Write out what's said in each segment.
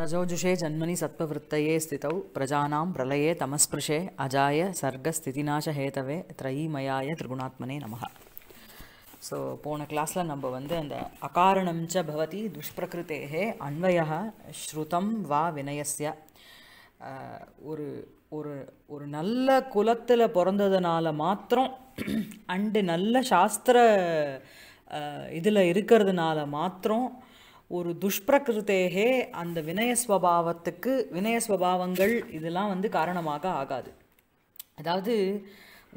ரஜோஜுஷே ஜன்மனி जन्मनि ஸ்திதௌ பிரஜானாம் பிரலயே தமஸ்பிருஷே அஜாய अजाय ஸ்திதிநாசஹேதவே த்ரயீமயாய திரிகுணாத்மனே நமः ஸோ போன கிளாஸில் நம்ம வந்து அந்த அகாரணம்ச்ச பவதி துஷ்பிரகிருத்தேகே அன்வய ஸ்ருதம் வா வினயஸ்ய ஒரு ஒரு ஒரு நல்ல குலத்தில் பிறந்ததுனால மாத்திரம் அண்டு நல்ல சாஸ்திர இதில் இருக்கிறதுனால மாத்திரம் ஒரு துஷ்பிரகிருத்தேகே அந்த வினயஸ்வபாவத்துக்கு வினயஸ்வபாவங்கள் இதெல்லாம் வந்து காரணமாக ஆகாது அதாவது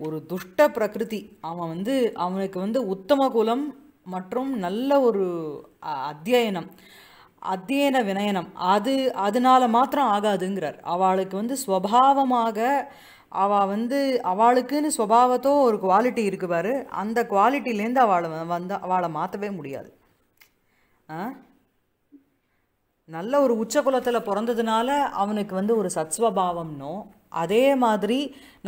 ஒரு துஷ்ட பிரகிருதி அவன் வந்து அவனுக்கு வந்து உத்தம குலம் மற்றும் நல்ல ஒரு அத்தியனம் அத்தியன வினயனம் அது அதனால மாத்திரம் ஆகாதுங்கிறார் அவளுக்கு வந்து ஸ்வபாவமாக அவள் வந்து அவளுக்குன்னு ஸ்வபாவத்தோ ஒரு குவாலிட்டி இருக்குவார் அந்த குவாலிட்டிலேருந்து அவளை வந்து அவளை மாற்றவே முடியாது நல்ல ஒரு உச்ச குலத்தில் பிறந்ததுனால அவனுக்கு வந்து ஒரு சத்ஸ்வபாவம்னோ அதே மாதிரி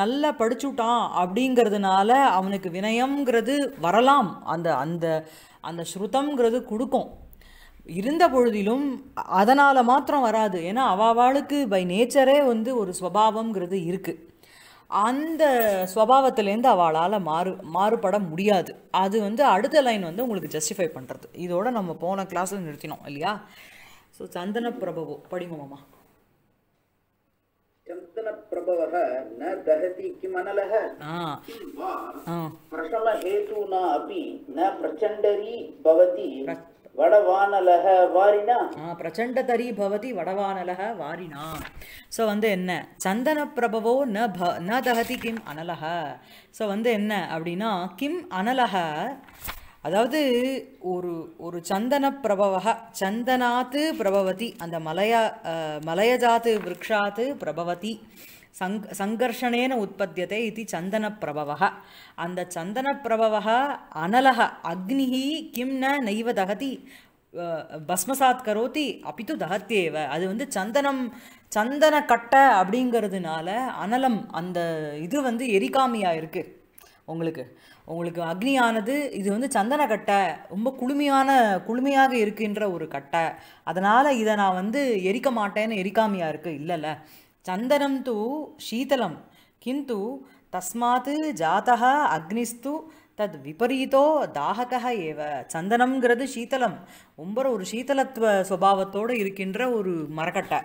நல்லா படிச்சுட்டான் அப்படிங்கிறதுனால அவனுக்கு வினயம்ங்கிறது வரலாம் அந்த அந்த அந்த ஸ்ருதம்ங்கிறது கொடுக்கும் இருந்த பொழுதிலும் அதனால் மாத்திரம் வராது ஏன்னா அவாவாளுக்கு பை நேச்சரே வந்து ஒரு ஸ்வபாவம்ங்கிறது இருக்குது அந்த ஸ்வபாவத்திலேருந்து அவளால் மாறு மாறுபட முடியாது அது வந்து அடுத்த லைன் வந்து உங்களுக்கு ஜஸ்டிஃபை பண்ணுறது இதோட நம்ம போன கிளாஸில் நிறுத்தினோம் இல்லையா ஸோ சந்தன பிரபவோ படிங்க மாமா चन्दनप्रभवः न दहति अपि न प्रचण्डरी भवति வந்து என்ன சந்தன பிரபவோ ந தகதி கிம் அனலக வந்து என்ன அப்படின்னா கிம் அனலக அதாவது ஒரு ஒரு சந்தன பிரபவக சந்தனாத்து பிரபவதி அந்த மலையா மலையஜாத்து விரக்ஷாத்து பிரபவதி சங் சங்கர்ஷனேன உற்பத்தியதே இது சந்தன பிரபவக அந்த சந்தன பிரபவக அனலக அக்னிஹி கிம் ந நெய்வ தகதி பஸ்மசாத் கரோதி அப்பித்து தகத்தேவ அது வந்து சந்தனம் சந்தன கட்டை அப்படிங்கிறதுனால அனலம் அந்த இது வந்து எரிகாமியாக இருக்குது உங்களுக்கு உங்களுக்கு அக்னியானது இது வந்து சந்தன கட்டை ரொம்ப குளுமையான குளுமையாக இருக்கின்ற ஒரு கட்டை அதனால் இதை நான் வந்து எரிக்க மாட்டேன்னு எரிக்காமையாக இருக்குது இல்லைல்ல சந்தனம் தூ சீதலம் கிந்து தஸ்மாத் ஜாத்தா அக்னிஸ்து தத் விபரீதோ தாகக ஏவ சந்தனம்ங்கிறது சீத்தலம் ரொம்ப ஒரு சீத்தலத்துவ சுபாவத்தோடு இருக்கின்ற ஒரு மரக்கட்டை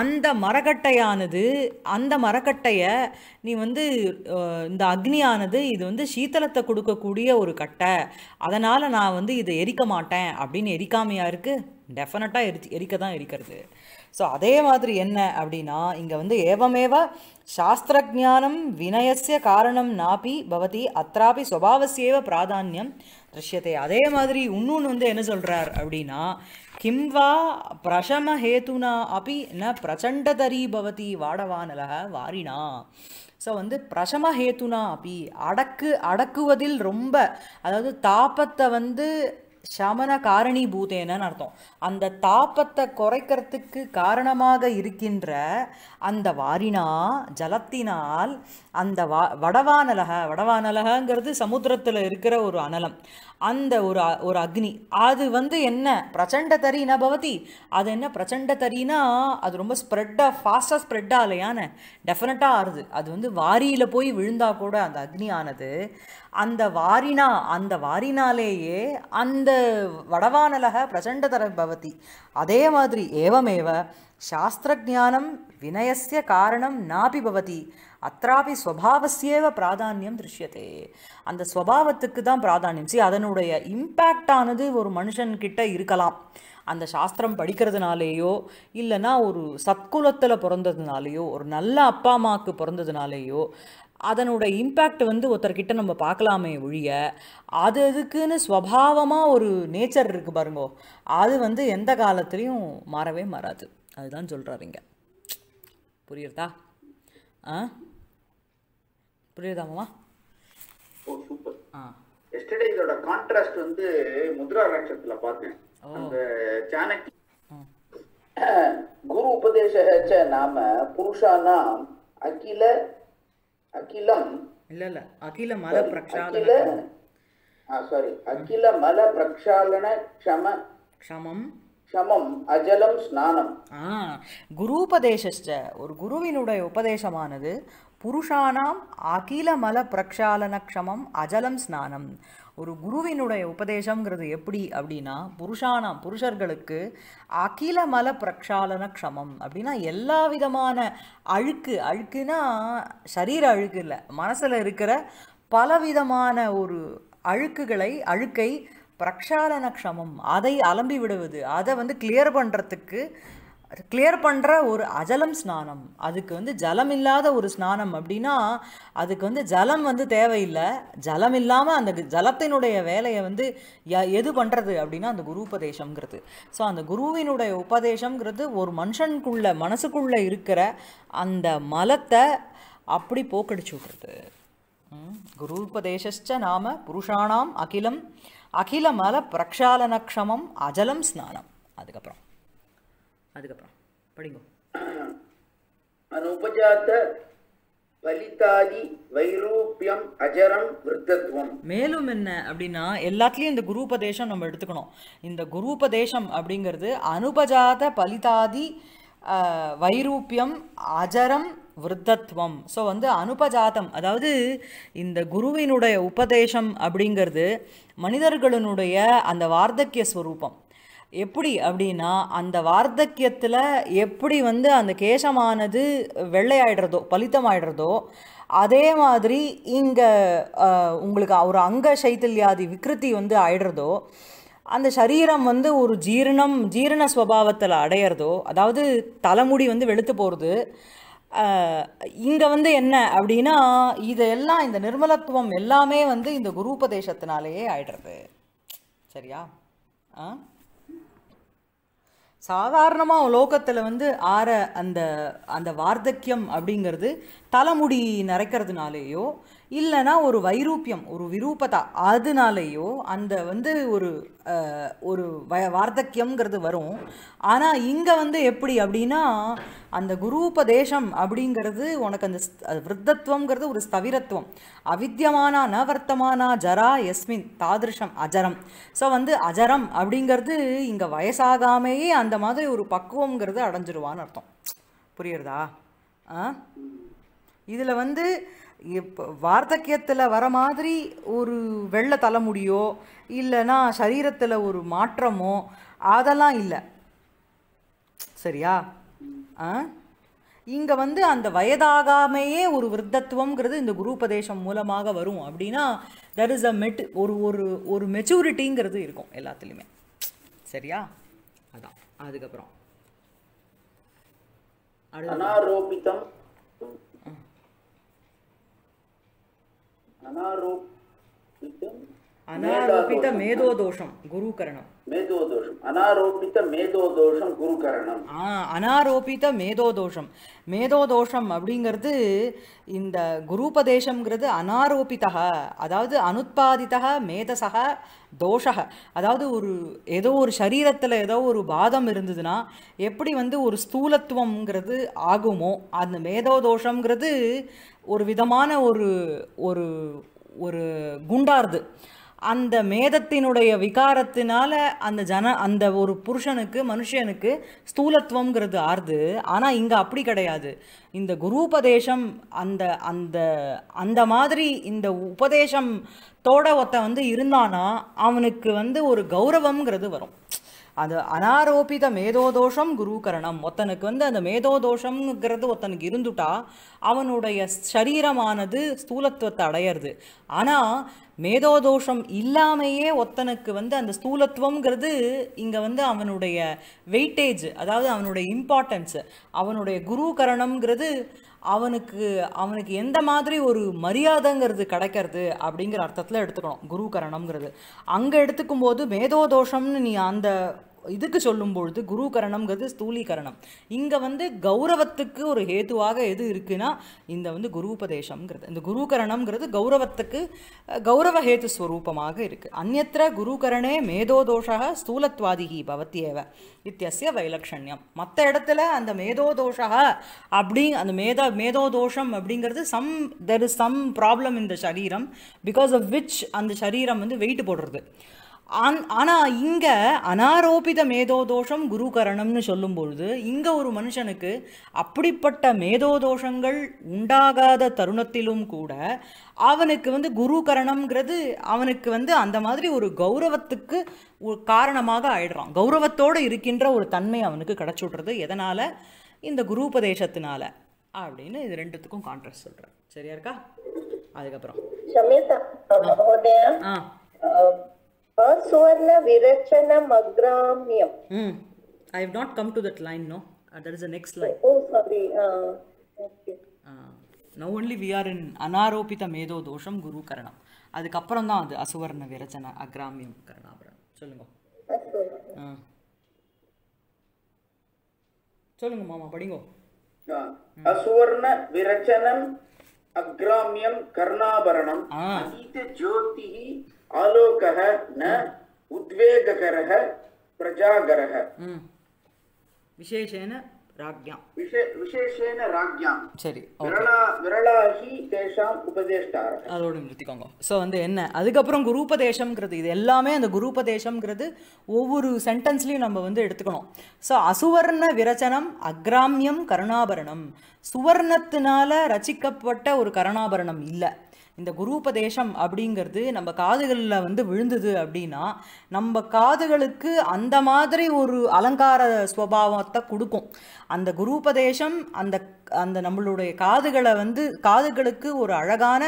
அந்த மரக்கட்டையானது அந்த மரக்கட்டையை நீ வந்து இந்த அக்னியானது இது வந்து சீத்தலத்தை கொடுக்கக்கூடிய ஒரு கட்டை அதனால் நான் வந்து இதை எரிக்க மாட்டேன் அப்படின்னு எரிக்காமையாக இருக்குது டெஃபினட்டாக எரி எரிக்க தான் எரிக்கிறது ஸோ அதே மாதிரி என்ன அப்படின்னா இங்கே வந்து ஏவமேவ சாஸ்திரஜானம் வினயசிய காரணம் நாப்பி பவதி அத்ராபி சுவாவசியவ பிராதானியம் திருஷ்யத்தை அதே மாதிரி இன்னொன்று வந்து என்ன சொல்கிறார் அப்படின்னா கிம்வா பிரசம ஹேதுனா அப்பி ந பிரச்சண்டதரி பவதி வாடவானல வாரினா ஸோ வந்து பிரசம ஹேத்துனா அப்பி அடக்கு அடக்குவதில் ரொம்ப அதாவது தாப்பத்தை வந்து சமன பூதேனன்னு அர்த்தம் அந்த தாப்பத்தை குறைக்கிறதுக்கு காரணமாக இருக்கின்ற அந்த வாரினா ஜலத்தினால் அந்த வா வடவானலக வடவானலகங்கிறது சமுத்திரத்தில் இருக்கிற ஒரு அனலம் அந்த ஒரு ஒரு அக்னி அது வந்து என்ன பிரச்சண்ட தரீனா பவதி அது என்ன பிரச்சண்ட தரீனா அது ரொம்ப ஸ்ப்ரெட்டாக ஃபாஸ்ட்டாக ஸ்ப்ரெட்டாக ஆகலையான டெஃபினட்டாக ஆறுது அது வந்து வாரியில் போய் விழுந்தா கூட அந்த அக்னி ஆனது அந்த வாரினா அந்த வாரினாலேயே அந்த வடவானலக பிரச்சண்ட தர பவதி அதே மாதிரி ஏவமேவ ஜானம் வினயசிய காரணம் நாபி பவதி அத்ராபி ஸ்வபாவசியேவ பிராதானியம் திருஷ்யத்தே அந்த ஸ்வபாவத்துக்கு தான் பிராதானியம் சி அதனுடைய இம்பேக்ட் ஆனது ஒரு மனுஷன்கிட்ட இருக்கலாம் அந்த சாஸ்திரம் படிக்கிறதுனாலேயோ இல்லைனா ஒரு சத்குலத்தில் பிறந்ததுனாலேயோ ஒரு நல்ல அப்பா அம்மாவுக்கு பிறந்ததுனாலேயோ அதனோட இம்பேக்ட் வந்து ஒருத்தர்கிட்ட நம்ம பார்க்கலாமே ஒழிய அது அதுக்குன்னு ஸ்வபாவமாக ஒரு நேச்சர் இருக்குது பாருங்கோ அது வந்து எந்த காலத்துலேயும் மாறவே மாறாது அதுதான் சொல்கிறாருங்க புரியுறதா ஆ புரியுதாமா ஓ சூப்பர் எஸ்டர்டே இதோட கான்ட்ராஸ்ட் வந்து முத்ரா லட்சத்துல பார்த்தேன் அந்த சாணக்கி குரு உபதேச நாம அகில அகிலம் இல்ல இல்ல அகில மல பிரக்ஷாலன சாரி அகில மல பிரக்ஷாலன க்ஷம க்ஷமம் அஜலம் ஸ்நானம் உபதேச ஒரு குருவினுடைய உபதேசமானது புருஷானாம் அகிலமல பிரக்ஷாலனக்ஷமம் அஜலம் ஸ்நானம் ஒரு குருவினுடைய உபதேசங்கிறது எப்படி அப்படின்னா புருஷானாம் புருஷர்களுக்கு அகிலமல பிரக்ஷாலன க்ஷமம் அப்படின்னா எல்லா விதமான அழுக்கு அழுக்குன்னா சரீர அழுக்கு இல்லை மனசில் இருக்கிற பலவிதமான ஒரு அழுக்குகளை அழுக்கை பிரக்ஷாலன க்ஷமம் அதை அலம்பி விடுவது அதை வந்து கிளியர் பண்ணுறதுக்கு கிளியர் பண்ணுற ஒரு அஜலம் ஸ்நானம் அதுக்கு வந்து ஜலம் இல்லாத ஒரு ஸ்நானம் அப்படின்னா அதுக்கு வந்து ஜலம் வந்து தேவையில்லை ஜலம் இல்லாமல் அந்த ஜலத்தினுடைய வேலையை வந்து எது பண்ணுறது அப்படின்னா அந்த குரு உபதேசங்கிறது ஸோ அந்த குருவினுடைய உபதேசங்கிறது ஒரு மனுஷனுக்குள்ள மனசுக்குள்ளே இருக்கிற அந்த மலத்தை அப்படி போக்கடிச்சு விட்றது குருபதேச நாம புருஷானாம் அகிலம் அகில மல பிரக்ஷாலனக்ஷமம் அஜலம் ஸ்நானம் அதுக்கப்புறம் அதுக்கப்புறம் படிங்க அனுபஜாத்த பலிதாதி வைரூபியம் அஜரம் விருத்தத்துவம் மேலும் என்ன அப்படின்னா எல்லாத்துலேயும் இந்த குருபதேசம் நம்ம எடுத்துக்கணும் இந்த குருபதேசம் அப்படிங்கிறது அனுபஜாத பலிதாதி வைரூபியம் அஜரம் விருத்தத்துவம் ஸோ வந்து அனுபஜாதம் அதாவது இந்த குருவினுடைய உபதேசம் அப்படிங்கிறது மனிதர்களினுடைய அந்த வார்த்தக்கிய ஸ்வரூபம் எப்படி அப்படின்னா அந்த வார்த்தக்கியத்தில் எப்படி வந்து அந்த கேசமானது வெள்ளையாயிடுறதோ பலித்தமாயிடுறதோ அதே மாதிரி இங்கே உங்களுக்கு ஒரு அங்க சைத்தல்யாதி விக்ருதி வந்து ஆயிடுறதோ அந்த சரீரம் வந்து ஒரு ஜீரணம் ஜீரண ஸ்வபாவத்தில் அடையிறதோ அதாவது தலைமுடி வந்து வெளுத்து போகிறது இங்கே வந்து என்ன அப்படின்னா இதெல்லாம் இந்த நிர்மலத்துவம் எல்லாமே வந்து இந்த குருபதேசத்தினாலேயே ஆயிடுறது சரியா ஆ சாதாரணமாக லோகத்தில் வந்து ஆற அந்த அந்த வார்த்தக்கியம் அப்படிங்கிறது தலைமுடி நிறைக்கிறதுனாலேயோ இல்லைனா ஒரு வைரூப்பியம் ஒரு விரூபதா அதனாலேயோ அந்த வந்து ஒரு ஒரு வ வார்த்தக்கியம்ங்கிறது வரும் ஆனால் இங்கே வந்து எப்படி அப்படின்னா அந்த குரூபதேசம் அப்படிங்கிறது உனக்கு அந்த விருத்தத்துவங்கிறது ஒரு ஸ்தவிரத்துவம் அவித்தியமானா நவர்த்தமானா ஜரா எஸ்மின் தாதிருஷம் அஜரம் ஸோ வந்து அஜரம் அப்படிங்கிறது இங்கே வயசாகாமையே அந்த மாதிரி ஒரு பக்குவங்கிறது அடைஞ்சிருவான்னு அர்த்தம் புரியுறதா ஆ இதில் வந்து இப்போ வார்த்தக்கியத்தில் வர மாதிரி ஒரு வெள்ளை தலைமுடியோ இல்லைன்னா சரீரத்தில் ஒரு மாற்றமோ அதெல்லாம் இல்லை சரியா ஆ இங்கே வந்து அந்த வயதாகாமையே ஒரு விருத்தத்துவங்கிறது இந்த குருபதேசம் மூலமாக வரும் அப்படின்னா தர் இஸ் அ மெட் ஒரு ஒரு ஒரு மெச்சூரிட்டிங்கிறது இருக்கும் எல்லாத்துலேயுமே சரியா அதான் அதுக்கப்புறம் அனாரோபிதம் அனாரோபித மேதோதோஷம் దోషం గురుకరణం మేధో அனாரோபித అనారోపిత మేధో மேதோ தோஷம் அப்படிங்கிறது இந்த குருபதேசங்கிறது அனாரோபிதா அதாவது அனுத்பாதிதா மேதசக தோஷக அதாவது ஒரு ஏதோ ஒரு சரீரத்தில் ஏதோ ஒரு பாதம் இருந்ததுன்னா எப்படி வந்து ஒரு ஸ்தூலத்துவம்ங்கிறது ஆகுமோ அந்த மேதோ தோஷங்கிறது ஒரு விதமான ஒரு ஒரு ஒரு குண்டார்து அந்த மேதத்தினுடைய விகாரத்தினால அந்த ஜன அந்த ஒரு புருஷனுக்கு மனுஷனுக்கு ஸ்தூலத்துவங்கிறது ஆறுது ஆனால் இங்கே அப்படி கிடையாது இந்த குரு உபதேசம் அந்த அந்த அந்த மாதிரி இந்த உபதேசத்தோட ஒத்த வந்து இருந்தானா அவனுக்கு வந்து ஒரு கௌரவங்கிறது வரும் அது அனாரோபித மேதோதோஷம் குருகரணம் ஒத்தனுக்கு வந்து அந்த மேதோதோஷம்ங்கிறது ஒருத்தனுக்கு இருந்துட்டா அவனுடைய சரீரமானது ஸ்தூலத்துவத்தை அடையிறது ஆனால் மேதோதோஷம் இல்லாமையே ஒத்தனுக்கு வந்து அந்த ஸ்தூலத்துவங்கிறது இங்கே வந்து அவனுடைய வெயிட்டேஜ் அதாவது அவனுடைய இம்பார்ட்டன்ஸு அவனுடைய குரு கரணம்ங்கிறது அவனுக்கு அவனுக்கு எந்த மாதிரி ஒரு மரியாதைங்கிறது கிடைக்கிறது அப்படிங்கிற அர்த்தத்தில் எடுத்துக்கணும் குரு அங்கே எடுத்துக்கும் போது மேதோதோஷம்னு நீ அந்த இதுக்கு சொல்லும் பொழுது கரணம்ங்கிறது ஸ்தூலீகரணம் இங்கே வந்து கௌரவத்துக்கு ஒரு ஹேத்துவாக எது இருக்குன்னா இந்த வந்து குரு உபதேசம்ங்கிறது இந்த குருகரணம்ங்கிறது கௌரவத்துக்கு கௌரவ ஹேத்து ஸ்வரூபமாக இருக்குது அந்நத்திர குருகரணே மேதோதோஷா ஸ்தூலத்வாதிகி பவத்தியேவ இத்தியசிய வைலக்ஷண்யம் மற்ற இடத்துல அந்த மேதோதோஷா அப்படி அந்த மேத மேதோதோஷம் அப்படிங்கிறது some there is some problem இந்த சரீரம் பிகாஸ் ஆஃப் விச் அந்த சரீரம் வந்து வெயிட் போடுறது ஆன் ஆனால் இங்கே அனாரோபித மேதோ தோஷம் குருகரணம்னு பொழுது இங்கே ஒரு மனுஷனுக்கு அப்படிப்பட்ட மேதோ தோஷங்கள் உண்டாகாத தருணத்திலும் கூட அவனுக்கு வந்து குருகரணம்ங்கிறது அவனுக்கு வந்து அந்த மாதிரி ஒரு கௌரவத்துக்கு ஒரு காரணமாக ஆயிடுறான் கௌரவத்தோடு இருக்கின்ற ஒரு தன்மை அவனுக்கு கிடச்சுட்றது எதனால் இந்த குருபதேசத்தினால அப்படின்னு இது ரெண்டுத்துக்கும் கான்ட்ராஸ்ட் சொல்கிறேன் சரியா இருக்கா அதுக்கப்புறம் ஆ அசுவர்ண விரச்சன மக்ராமியம் ம் come line no next line only we are in அனாரோபித மேதோ குரு கரணம் அதுக்கப்புறம் தான் அது அசுவர்ண விரச்சன அக்ராமியம் கரணாபுரம் சொல்லுங்க சொல்லுங்க மாமா படிங்க அசுவர்ண விரச்சனம் அக்ராமியம் கர்ணாபரணம் ஜோதிகி ந விசேஷேன ராக்யாம் விசேஷேன ராக்யாம் சரி தேஷாம் உபதேஷ்டார அதோட நிறுத்திக்கோங்க வந்து என்ன அதுக்கப்புறம் குரூபதேசம்ங்கிறது இது எல்லாமே அந்த குரூபதேசம்ங்கிறது ஒவ்வொரு சென்டென்ஸ்லயும் நம்ம வந்து எடுத்துக்கணும் சோ அசுவர்ண விரச்சனம் அக்ராமியம் கருணாபரணம் சுவர்ணத்தினால ரசிக்கப்பட்ட ஒரு கருணாபரணம் இல்லை இந்த குருபதேசம் அப்படிங்கிறது நம்ம காதுகளில் வந்து விழுந்தது அப்படின்னா நம்ம காதுகளுக்கு அந்த மாதிரி ஒரு அலங்கார ஸ்வபாவத்தை கொடுக்கும் அந்த குருபதேசம் அந்த அந்த நம்மளுடைய காதுகளை வந்து காதுகளுக்கு ஒரு அழகான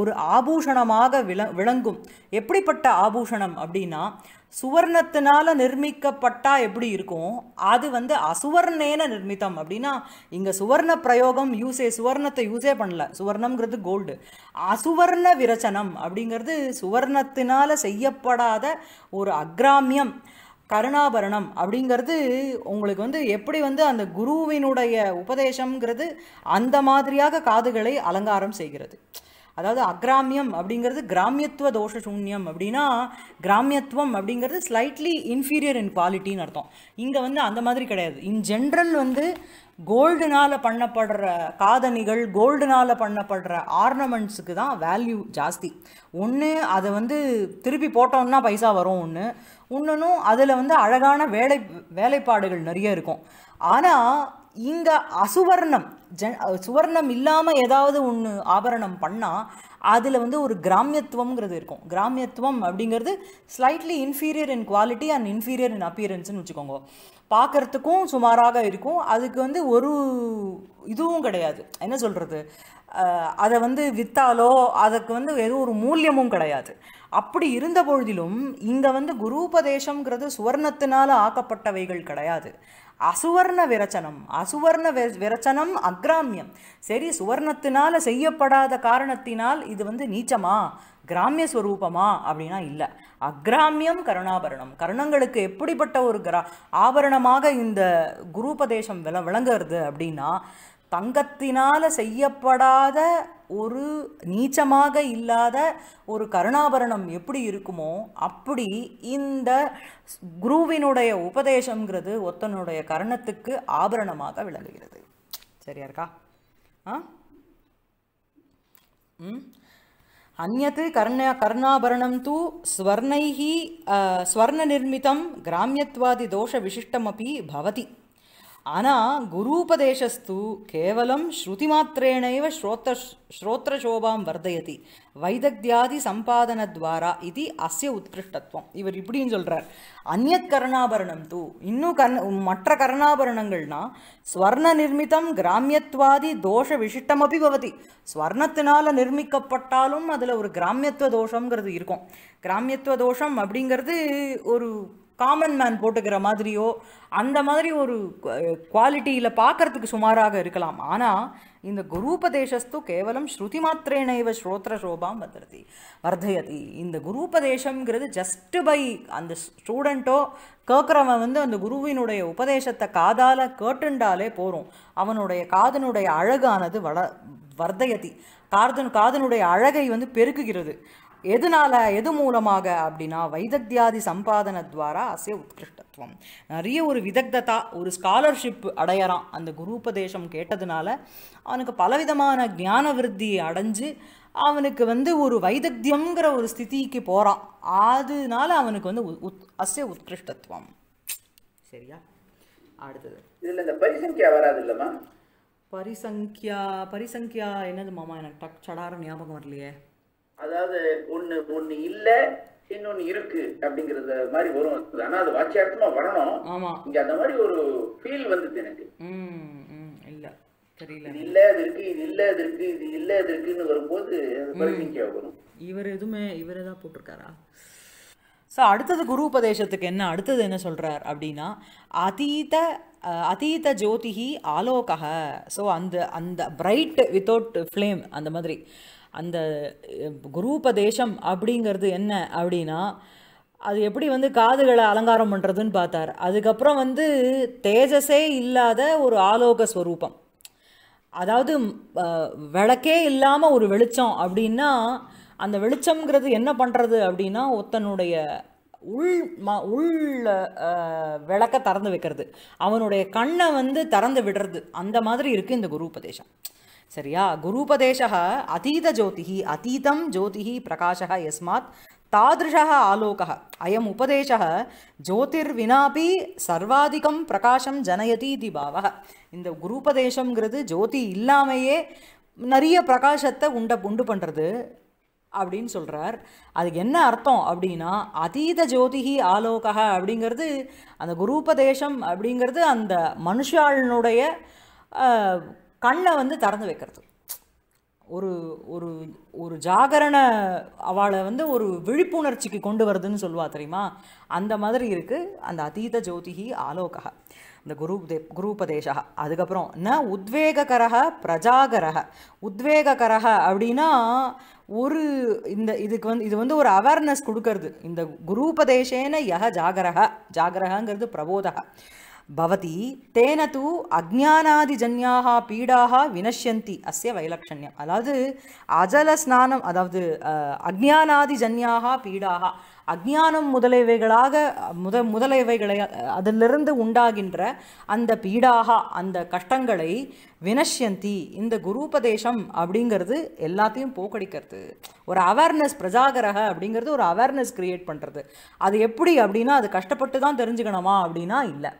ஒரு ஆபூஷணமாக விள விளங்கும் எப்படிப்பட்ட ஆபூஷணம் அப்படின்னா சுவர்ணத்தினால நிர்மிக்கப்பட்டா எப்படி இருக்கும் அது வந்து அசுவர்ணேன நிர்மித்தம் அப்படின்னா இங்கே சுவர்ண பிரயோகம் யூஸே சுவர்ணத்தை யூஸே பண்ணல சுவர்ணம்ங்கிறது கோல்டு அசுவர்ண விரச்சனம் அப்படிங்கிறது சுவர்ணத்தினால செய்யப்படாத ஒரு அக்ராமியம் கருணாபரணம் அப்படிங்கிறது உங்களுக்கு வந்து எப்படி வந்து அந்த குருவினுடைய உபதேசம்ங்கிறது அந்த மாதிரியாக காதுகளை அலங்காரம் செய்கிறது அதாவது அக்ராமியம் அப்படிங்கிறது கிராமியத்துவ தோஷ சூன்யம் அப்படின்னா கிராமியத்துவம் அப்படிங்கிறது ஸ்லைட்லி இன்ஃபீரியர் இன் குவாலிட்டின்னு அர்த்தம் இங்கே வந்து அந்த மாதிரி கிடையாது இன் ஜென்ரல் வந்து கோல்டுனால் பண்ணப்படுற காதணிகள் கோல்டுனால் பண்ணப்படுற ஆர்னமெண்ட்ஸுக்கு தான் வேல்யூ ஜாஸ்தி ஒன்று அதை வந்து திருப்பி போட்டோம்னா பைசா வரும் ஒன்று இன்னொன்றும் அதில் வந்து அழகான வேலை வேலைப்பாடுகள் நிறைய இருக்கும் ஆனால் இங்கே அசுவர்ணம் ஜ சுவர்ணம் இல்லாமல் ஏதாவது ஒன்று ஆபரணம் பண்ணால் அதில் வந்து ஒரு கிராமியத்துவம்ங்கிறது இருக்கும் கிராமியத்துவம் அப்படிங்கிறது slightly inferior in quality and inferior in அப்பியரன்ஸ்னு வச்சுக்கோங்க பார்க்குறதுக்கும் சுமாராக இருக்கும் அதுக்கு வந்து ஒரு இதுவும் கிடையாது என்ன சொல்கிறது அதை வந்து விற்றாலோ அதுக்கு வந்து எதுவும் ஒரு மூல்யமும் கிடையாது அப்படி இருந்த பொழுதிலும் இங்கே வந்து குருபதேசங்கிறது சுவர்ணத்தினால் ஆக்கப்பட்டவைகள் கிடையாது அசுவர்ண விரச்சனம் அசுவர்ண விரச்சனம் அக்ராமியம் சரி சுவர்ணத்தினால் செய்யப்படாத காரணத்தினால் இது வந்து நீச்சமா கிராமிய ஸ்வரூபமா அப்படின்னா இல்லை அக்ராமியம் கருணாபரணம் கருணங்களுக்கு எப்படிப்பட்ட ஒரு கிரா ஆபரணமாக இந்த குருபதேசம் விள விளங்குறது அப்படின்னா தங்கத்தினால் செய்யப்படாத ஒரு நீச்சமாக இல்லாத ஒரு கருணாபரணம் எப்படி இருக்குமோ அப்படி இந்த குருவினுடைய உபதேசங்கிறது ஒத்தனுடைய கரணத்துக்கு ஆபரணமாக விளங்குகிறது சரியா இருக்கா ஆ ம் கர்ண கர்ணாபரணம் தூ ஸ்வர்ணை நிர்மிதம் கிராமியத்வாதி தோஷ விசிஷ்டமபி பவதி ஆனால் குருபதேசஸ்து கேவலம் ஸ்ருதிமாத்திரேணைவ ஸ்ரோத்த ஸ்ரோத்ரசோபாம் வர்தயதி வைதக்தியாதி சம்பாதனத்வாரா இது அசிய உத்கிருஷ்டத்துவம் இவர் இப்படின்னு சொல்கிறார் அந்நத் கர்ணாபரணம் தூ இன்னும் கர்ண மற்ற கர்ணாபரணங்கள்னா ஸ்வர்ண நிர்மிதம் கிராமியத்வாதி தோஷ விசிஷ்டமபி பவதி ஸ்வர்ணத்தினால் நிர்மிக்கப்பட்டாலும் அதில் ஒரு கிராமியத்துவ தோஷங்கிறது இருக்கும் கிராமியத்துவ தோஷம் அப்படிங்கிறது ஒரு காமன் மேன் போட்டுக்கிற மாதிரியோ அந்த மாதிரி ஒரு குவாலிட்டியில் பார்க்கறதுக்கு சுமாராக இருக்கலாம் ஆனால் இந்த குருபதேசஸ்து கேவலம் ஸ்ருதி மாத்திரேனைவ ஸ்ரோத்திர சோபாம் வர்ததி வர்தயதி இந்த குரூபதேசங்கிறது ஜஸ்ட் பை அந்த ஸ்டூடெண்ட்டோ கேட்குறவன் வந்து அந்த குருவினுடைய உபதேசத்தை காதால் கேட்டுண்டாலே போகும் அவனுடைய காதனுடைய அழகானது வள வர்தயதி காதன் காதனுடைய அழகை வந்து பெருக்குகிறது எதனால் எது மூலமாக அப்படின்னா வைதத்தியாதி துவாரா அசே உத்கிருஷ்டத்துவம் நிறைய ஒரு விதக்ததா ஒரு ஸ்காலர்ஷிப் அடையறான் அந்த குருபதேசம் கேட்டதுனால அவனுக்கு பலவிதமான ஞான விருத்தியை அடைஞ்சு அவனுக்கு வந்து ஒரு வைதக்தியங்கிற ஒரு ஸ்திதிக்கு போகிறான் அதனால அவனுக்கு வந்து உத் அசே உத்கிருஷ்டத்துவம் சரியா அடுத்தது இதில் இந்த பரிசங்கியா வராது இல்லைம்மா பரிசங்கியா பரிசங்கியா என்னது மாமா எனக்கு டக் சடாரம் ஞாபகம் வரலையே அதாவது ஒண்ணு ஒண்ணு இல்ல இன்னொன்னு இருக்கு அப்படிங்கறத மாதிரி வரும் ஆனா அது வாட்சியாட்டமா வரணும் இங்க அந்த மாதிரி ஒரு ஃபீல் வந்துச்சு எனக்கு இல்ல இது இல்ல அது இருக்கு இது இல்ல அது இருக்கு இது இல்ல அது இருக்குன்னு வரும்போது வரும் இவர் எதுவுமே இவர் ஏதாவது போட்டிருக்காரா ஸோ அடுத்தது குரு உபதேசத்துக்கு என்ன அடுத்தது என்ன சொல்கிறார் அப்படின்னா அதீத அதீத ஜோதிகி ஆலோகக ஸோ அந்த அந்த பிரைட் வித்தவுட் ஃப்ளேம் அந்த மாதிரி அந்த குரூபதேசம் அப்படிங்கிறது என்ன அப்படின்னா அது எப்படி வந்து காதுகளை அலங்காரம் பண்ணுறதுன்னு பார்த்தார் அதுக்கப்புறம் வந்து தேஜஸே இல்லாத ஒரு ஆலோக ஸ்வரூபம் அதாவது விளக்கே இல்லாமல் ஒரு வெளிச்சம் அப்படின்னா அந்த வெளிச்சம்ங்கிறது என்ன பண்ணுறது அப்படின்னா ஒருத்தனுடைய உள் ம உள்ள விளக்க திறந்து வைக்கிறது அவனுடைய கண்ணை வந்து திறந்து விடுறது அந்த மாதிரி இருக்குது இந்த குரு உபதேசம் சரியா குருபதேச அதீத ஜோதி அதீதம் ஜோதி பிரகாச எஸ்மாத் தாதிருஷ ஆலோக அயம் உபதேச ஜோதிர்வினாபி சர்வாதிகம் பிரகாஷம் ஜனயதி இது பாவ இந்த குருபதேசங்கிறது ஜோதி இல்லாமையே நிறைய பிரகாசத்தை உண்ட உண்டு பண்ணுறது அப்படின்னு சொல்கிறார் அதுக்கு என்ன அர்த்தம் அப்படின்னா அதீத ஜோதிகி ஆலோக அப்படிங்கிறது அந்த குருபதேசம் அப்படிங்கிறது அந்த மனுஷாளனுடைய கண்ணை வந்து திறந்து வைக்கிறது ஒரு ஒரு ஒரு ஜாகரண அவளை வந்து ஒரு விழிப்புணர்ச்சிக்கு கொண்டு வருதுன்னு சொல்லுவா தெரியுமா அந்த மாதிரி இருக்குது அந்த அதீத ஜோதிகி ஆலோகா இந்த குரு குருபதேசா அதுக்கப்புறம் ந உத்வேககரக பிரஜாகரக உத்வேககரக அப்படின்னா ஒரு இந்த இதுக்கு வந்து இது வந்து ஒரு அவேர்னஸ் கொடுக்கறது இந்த குருபதேசேன யக ஜாகரக ஜாகரகங்கிறது பிரபோதக பவதி தேன தூ அஜ்ஞானாதிஜன்யாக பீடாக வினஷ்யந்தி அஸ்ய வைலக்ஷண்யம் அதாவது அஜல ஸ்நானம் அதாவது அஜ்ஞானாதிஜன்யாக பீடாக அஜ்ஞானம் முதலியவைகளாக முத முதலியவைகளை அதிலிருந்து உண்டாகின்ற அந்த பீடாக அந்த கஷ்டங்களை வினஷ்யந்தி இந்த குருபதேசம் அப்படிங்கிறது எல்லாத்தையும் போக்கடிக்கிறது ஒரு அவேர்னஸ் பிரஜாகரக அப்படிங்கிறது ஒரு அவேர்னஸ் கிரியேட் பண்ணுறது அது எப்படி அப்படின்னா அது கஷ்டப்பட்டு தான் தெரிஞ்சுக்கணுமா அப்படின்னா இல்லை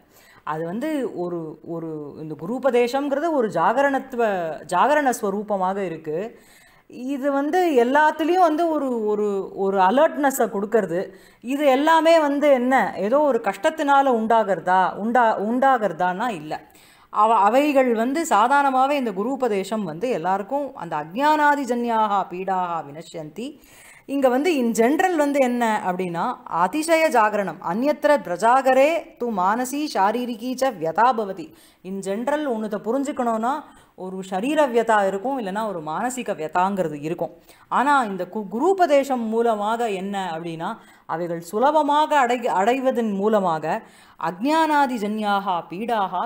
அது வந்து ஒரு ஒரு இந்த குருபதேசங்கிறது ஒரு ஜாகரணத்துவ ஜாகரண ஸ்வரூபமாக இருக்குது இது வந்து எல்லாத்துலேயும் வந்து ஒரு ஒரு ஒரு அலர்ட்னஸை கொடுக்கறது இது எல்லாமே வந்து என்ன ஏதோ ஒரு கஷ்டத்தினால உண்டாகிறதா உண்டா உண்டாகிறதானா இல்லை அவ அவைகள் வந்து சாதாரணமாகவே இந்த குருபதேசம் வந்து எல்லாருக்கும் அந்த அஜ்ஞானாதிஜன்யாக பீடாக வினஷந்தி இங்கே வந்து இன் ஜென்ரல் வந்து என்ன அப்படின்னா அதிசய ஜாகரணம் அந்நத்திர பிரஜாகரே து மானசி சாரீரிகி ச வியதாபவதி இன் ஜென்ரல் ஒன்றுத்தை புரிஞ்சுக்கணும்னா ஒரு சரீர வியதா இருக்கும் இல்லைனா ஒரு மானசிக வியதாங்கிறது இருக்கும் ஆனால் இந்த கு குருபதேசம் மூலமாக என்ன அப்படின்னா அவைகள் சுலபமாக அடை அடைவதன் மூலமாக அக்ஞானாதி ஜன்யாக பீடாக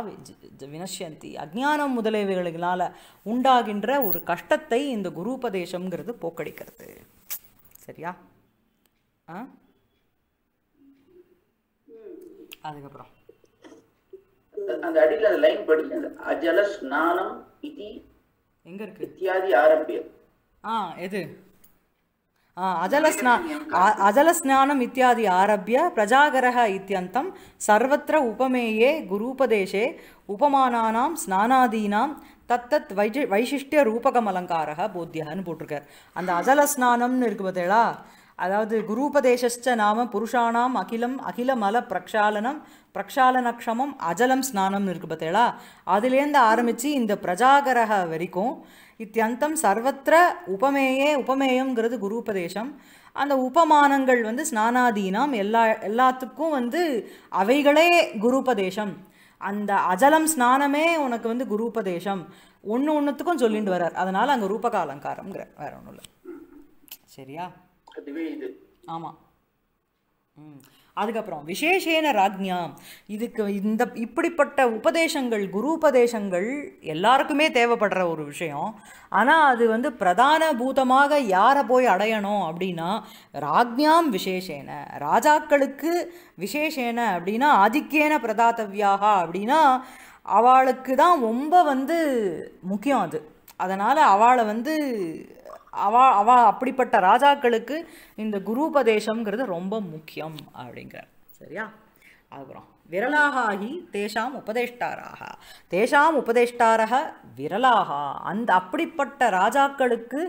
வினஷ்யந்தி அக்ஞானம் முதலியவைகளால் உண்டாகின்ற ஒரு கஷ்டத்தை இந்த குருபதேசம்ங்கிறது போக்கடிக்கிறது சரியா ஆ அதுக்கப்புறம் அந்த அடியில் அந்த லைன் படிச்சேன் அஜல ஸ்நானம் இதி எங்க இருக்கு இத்தியாதி ஆரம்பிய ஆ எது அஜலஸ்னா இத்தியாதி இத்தியந்தம் சர்வத்திர உபமேயே குருபதேசே உபமானானாம் ஸ்நானாதீனாம் தத்தத் வைஜ வைசிஷ்டிய ரூபகம் அலங்காரக போட்டிருக்கார் அந்த அஜல ஸ்நானம்னு இருக்கு பார்த்தீங்களா அதாவது குருபதேசஸ்ட நாம புருஷானாம் அகிலம் அகில மல பிரக்ஷாலனம் பிரக்ஷாலனக்ஷமம் அஜலம் ஸ்நானம்னு இருக்கு பார்த்தீங்களா அதுலேருந்து ஆரம்பித்து இந்த பிரஜாகரக வரைக்கும் இத்தியந்தம் சர்வத்திர உபமேயே உபமேயங்கிறது குருபதேசம் அந்த உபமானங்கள் வந்து ஸ்நானாதீனாம் எல்லா எல்லாத்துக்கும் வந்து அவைகளே குருபதேசம் அந்த அஜலம் ஸ்நானமே உனக்கு வந்து குருபதேசம் ஒன்று ஒன்றுத்துக்கும் சொல்லிட்டு வர்றார் அதனால் அங்கே ரூபக அலங்காரம்ங்கிற வேற ஒன்றும் இல்லை சரியா ஆமாம் ம் அதுக்கப்புறம் விசேஷேன ராஜ்யா இதுக்கு இந்த இப்படிப்பட்ட உபதேசங்கள் குரு உபதேசங்கள் எல்லாருக்குமே தேவைப்படுற ஒரு விஷயம் ஆனால் அது வந்து பிரதான பூதமாக யாரை போய் அடையணும் அப்படின்னா ராஜ்ஞாம் விசேஷேன ராஜாக்களுக்கு விசேஷேன அப்படின்னா ஆதிக்கேன பிரதாத்தவியாக அப்படின்னா அவளுக்கு தான் ரொம்ப வந்து முக்கியம் அது அதனால் அவளை வந்து அவா அவா அப்படிப்பட்ட ராஜாக்களுக்கு இந்த குருபதேசம்ங்கிறது ரொம்ப முக்கியம் அப்படிங்கிறார் சரியா ஆகுறோம் விரலாகி தேஷாம் உபதேஷ்டாராக தேஷாம் உபதேஷ்டாரக விரலாக அந்த அப்படிப்பட்ட ராஜாக்களுக்கு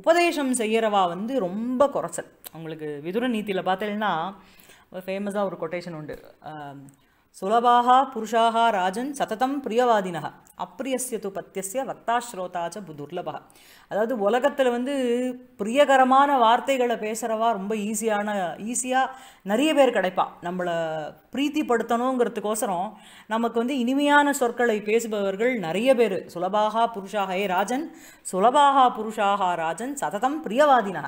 உபதேசம் செய்கிறவா வந்து ரொம்ப குறைச்சல் அவங்களுக்கு விதுர நீத்தியில் பார்த்தீங்கன்னா ஃபேமஸாக ஒரு கொட்டேஷன் உண்டு சுலபாக புருஷாக ராஜன் சததம் பிரியவாதினா அப்பிரியஸ்ய து பத்தியஸ்ய வக்தாஸ்ரோதாச்ச துர்லபா அதாவது உலகத்தில் வந்து பிரியகரமான வார்த்தைகளை பேசுகிறவா ரொம்ப ஈஸியான ஈஸியாக நிறைய பேர் கிடைப்பா நம்மளை பிரீத்திப்படுத்தணுங்கிறதுக்கோசரம் நமக்கு வந்து இனிமையான சொற்களை பேசுபவர்கள் நிறைய பேர் சுலபாக புருஷாக ஏ ராஜன் சுலபாக புருஷாக ராஜன் சததம் பிரியவாதினா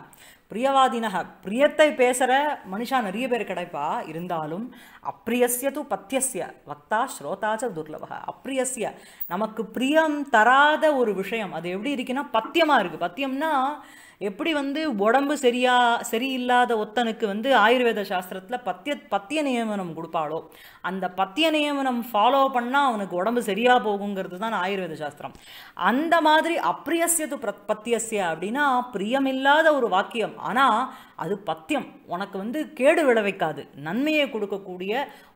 பிரியவாதினா பிரியத்தை பேசுகிற மனுஷா நிறைய பேர் கிடைப்பா இருந்தாலும் அப்ரியசிய து பத்தியசிய வக்தா ஸ்ரோதாச்ச துர்லபக அப்ரியசிய நமக்கு பிரியம் தராத ஒரு விஷயம் அது எப்படி இருக்குன்னா பத்தியமாக இருக்குது பத்தியம்னா எப்படி வந்து உடம்பு சரியா சரியில்லாத ஒத்தனுக்கு வந்து ஆயுர்வேத சாஸ்திரத்தில் பத்திய பத்திய நியமனம் கொடுப்பாளோ அந்த பத்திய நியமனம் ஃபாலோ பண்ணால் அவனுக்கு உடம்பு சரியாக போகுங்கிறது தான் ஆயுர்வேத சாஸ்திரம் அந்த மாதிரி அப்ரியசியது பத்தியசிய அப்படின்னா பிரியமில்லாத ஒரு வாக்கியம் ஆனால் அது பத்தியம் உனக்கு வந்து கேடு விளைவிக்காது நன்மையை கொடுக்கக்கூடிய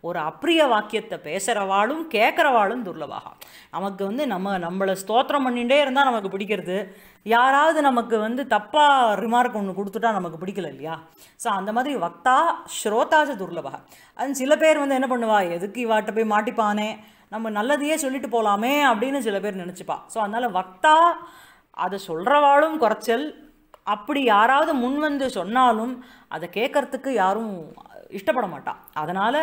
ஒரு அப்பிரிய வாக்கியத்தை பேசுகிறவாளும் கேட்குறவாளும் துர்லபாகா நமக்கு வந்து நம்ம நம்மளை ஸ்தோத்திரம் பண்ணிகிட்டே இருந்தால் நமக்கு பிடிக்கிறது யாராவது நமக்கு வந்து தப்பாக ரிமார்க் ஒன்று கொடுத்துட்டா நமக்கு பிடிக்கல இல்லையா ஸோ அந்த மாதிரி வக்தா ஸ்ரோதாச துர்லபாக அது சில பேர் வந்து என்ன பண்ணுவா எதுக்கு இவாட்ட போய் மாட்டிப்பானே நம்ம நல்லதையே சொல்லிட்டு போகலாமே அப்படின்னு சில பேர் நினச்சிப்பா ஸோ அதனால் வக்தா அதை சொல்கிறவாளும் குறைச்சல் அப்படி யாராவது முன் வந்து சொன்னாலும் அதை கேட்கறதுக்கு யாரும் இஷ்டப்பட மாட்டான் அதனால்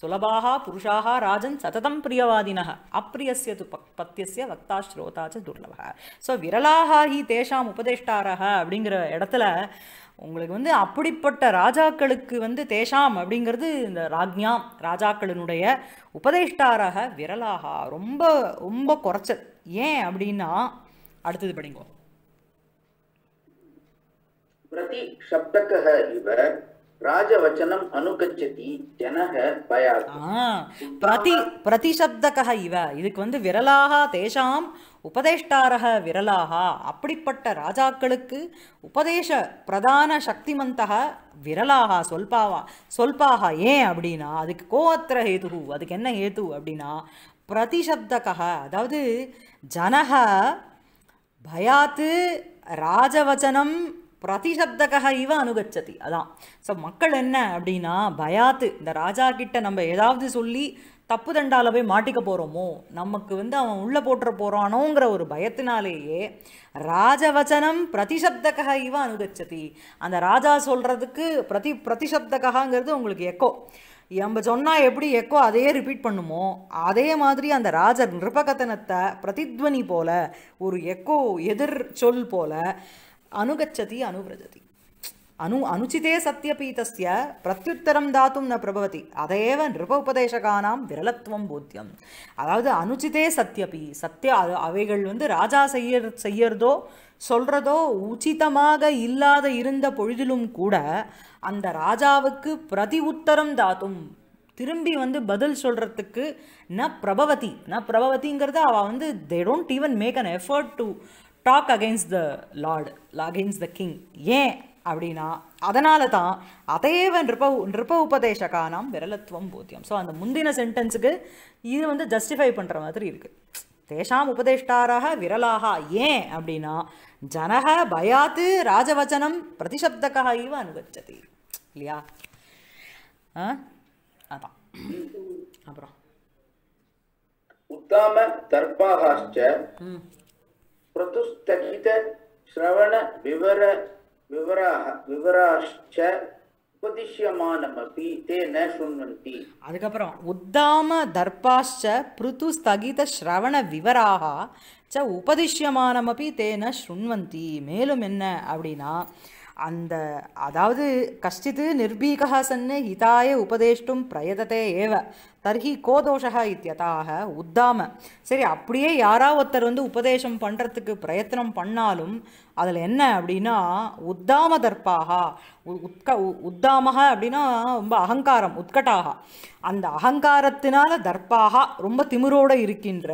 சுலபாக புருஷாக ராஜன் சததம் பிரியவாதினக அப்பிரியசிய து பக் பத்தியசிய வக்தா ஸ்ரோதாச்ச துர்லபக ஸோ விரலாக ஹி தேஷாம் உபதேஷ்டாரக அப்படிங்கிற இடத்துல உங்களுக்கு வந்து அப்படிப்பட்ட ராஜாக்களுக்கு வந்து தேஷாம் அப்படிங்கிறது இந்த ராஜ்யா ராஜாக்களினுடைய உபதேஷ்டாராக விரலாக ரொம்ப ரொம்ப குறைச்சல் ஏன் அப்படின்னா அடுத்தது படிங்கோ பிரதி சப்தக இவ ராஜவச்சனம் அனுகச்சதி ஜனக பயாதி பிரதி பிரதிசப்தக இவ இதுக்கு வந்து விரலாக தேசாம் உபதேஷ்டாரக விரலாக அப்படிப்பட்ட ராஜாக்களுக்கு உபதேச பிரதான சக்திமந்தக விரலாக சொல்பாவா சொல்பாக ஏன் அப்படின்னா அதுக்கு கோத்திர ஹேது அதுக்கு என்ன ஹேது அப்படின்னா பிரதிசப்தக அதாவது ஜனக பயாத்து ராஜவச்சனம் பிரதிசப்தக இவ அனுகச்சதி அதான் ஸோ மக்கள் என்ன அப்படின்னா பயாத்து இந்த ராஜா கிட்ட நம்ம ஏதாவது சொல்லி தப்பு தண்டால போய் மாட்டிக்க போகிறோமோ நமக்கு வந்து அவன் உள்ளே போட்டுற போகிறானோங்கிற ஒரு பயத்தினாலேயே ராஜவச்சனம் பிரதிசப்தக இவ அனுகச்சதி அந்த ராஜா சொல்கிறதுக்கு பிரதி பிரதிசப்தகாங்கிறது உங்களுக்கு எக்கோ நம்ம சொன்னால் எப்படி எக்கோ அதையே ரிப்பீட் பண்ணுமோ அதே மாதிரி அந்த ராஜர் நிருபகத்தனத்தை பிரதித்வனி போல ஒரு எக்கோ எதிர் சொல் போல அனுகச்சதி अनुव्रजति அனு அனுச்சிதே सत्यपि तस्य பிரத்யுத்தரம் தாத்தும் ந பிரபவதி அதேவ நிருப உபதேசகானாம் விரலத்துவம் போத்தியம் அதாவது அனுச்சிதே சத்தியபி சத்திய அவைகள் வந்து ராஜா செய்ய செய்யறதோ சொல்கிறதோ உச்சிதமாக இல்லாத இருந்த பொழுதிலும் கூட அந்த ராஜாவுக்கு பிரதி உத்தரம் தாத்தும் திரும்பி வந்து பதில் சொல்கிறதுக்கு ந பிரபவதி ந பிரபவதிங்கிறது அவள் வந்து they don't even make an effort to talk against the lord against the king ஏன் அப்படின்னா அதனால தான் அதையேவ நிருப நிருப உபதேசகானாம் விரலத்துவம் போத்தியம் ஸோ அந்த முந்தின சென்டென்ஸுக்கு இது வந்து ஜஸ்டிஃபை பண்ணுற மாதிரி இருக்குது தேஷாம் உபதேஷ்டாராக விரலாக ஏன் அப்படின்னா ஜனக பயாத்து ராஜவச்சனம் பிரதிசப்தக்காக இவ அனுபவிச்சது இல்லையா அதான் அப்புறம் உத்தாம தர்பாகாஷ்ட பிரதுஸ்தகிதசிரவண விவர விவராக விவராஷ்ச அதுக்கப்புறம் உத்தாம தர்பாஷ்ச பிருத்து ஸ்தகித ஸ்ரவண விவராக ச உபதிஷ்யமானமபி தே ந மேலும் என்ன அப்படின்னா அந்த அதாவது கஷ்டித்து நிர்பீகா சன்னு ஹிதாய உபதேஷ்டும் பிரயததே ஏவ தர்ஹி கோதோஷக இத்தியதாக உத்தாம சரி அப்படியே யாரா ஒருத்தர் வந்து உபதேசம் பண்ணுறதுக்கு பிரயத்தனம் பண்ணாலும் அதில் என்ன அப்படின்னா உத்தாம தர்ப்பாகா உட்க உத்தாமக அப்படின்னா ரொம்ப அகங்காரம் உட்கட்டாக அந்த அகங்காரத்தினால தர்ப்பாகா ரொம்ப திமிரோடு இருக்கின்ற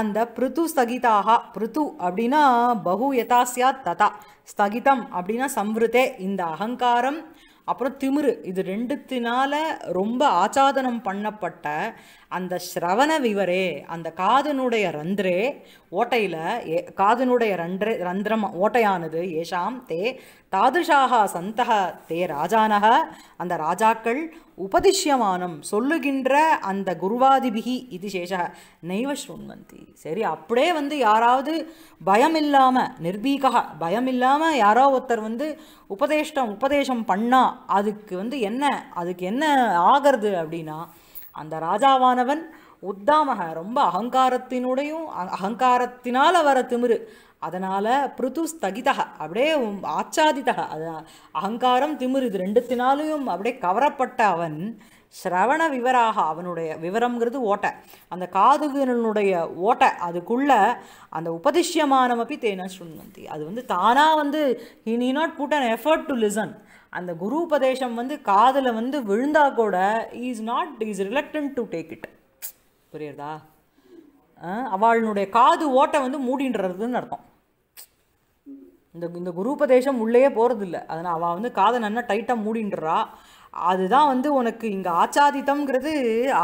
அந்த பிருத்து ஸ்தகிதாக பிருத்து அப்படின்னா பகு யதாசியா ததா ஸ்தகிதம் அப்படின்னா சம்ருதே இந்த அகங்காரம் அப்புறம் திமிரு இது ரெண்டுத்தினால ரொம்ப ஆச்சாதனம் பண்ணப்பட்ட அந்த ஸ்ரவண விவரே அந்த காதனுடைய ரந்திரே ஓட்டையில் ஏ காதனுடைய ரன்றே ரந்திரம் ஓட்டையானது ஏஷாம் தே தாதுஷாக சந்தக தே ராஜானக அந்த ராஜாக்கள் உபதிஷ்யமானம் சொல்லுகின்ற அந்த குருவாதிபிகி இது சேஷக நெய்வ ஸ்ருண்வந்தி சரி அப்படியே வந்து யாராவது பயம் இல்லாமல் நிர்பீகா பயம் இல்லாமல் யாரோ ஒருத்தர் வந்து உபதேஷ்டம் உபதேசம் பண்ணால் அதுக்கு வந்து என்ன அதுக்கு என்ன ஆகிறது அப்படின்னா அந்த ராஜாவானவன் உத்தாமக ரொம்ப அகங்காரத்தினுடையும் அகங்காரத்தினால் வர திமிரு அதனால் பிருது ஸ்தகிதா அப்படியே ஆச்சாதிதா அது அகங்காரம் திமிர் இது ரெண்டுத்தினாலையும் அப்படியே கவரப்பட்ட அவன் ஸ்ரவண விவராக அவனுடைய விவரங்கிறது ஓட்டை அந்த காதுகனுடைய ஓட்டை அதுக்குள்ளே அந்த உபதிஷ்யமானம் அப்படி தேனா சுண்ணந்தி அது வந்து தானாக வந்து he need not put an effort to listen அந்த குரு உபதேசம் வந்து காதில் வந்து விழுந்தா கூட is not is reluctant to take it புரியுறதா அவளுடைய காது ஓட்டை வந்து மூடின்றதுன்னு அர்த்தம் இந்த இந்த குருபதேசம் உள்ளேயே போகிறதில்ல அதனால் அவள் வந்து காதை நல்லா டைட்டாக மூடின்றா அதுதான் வந்து உனக்கு இங்கே ஆச்சாதித்தம்ங்கிறது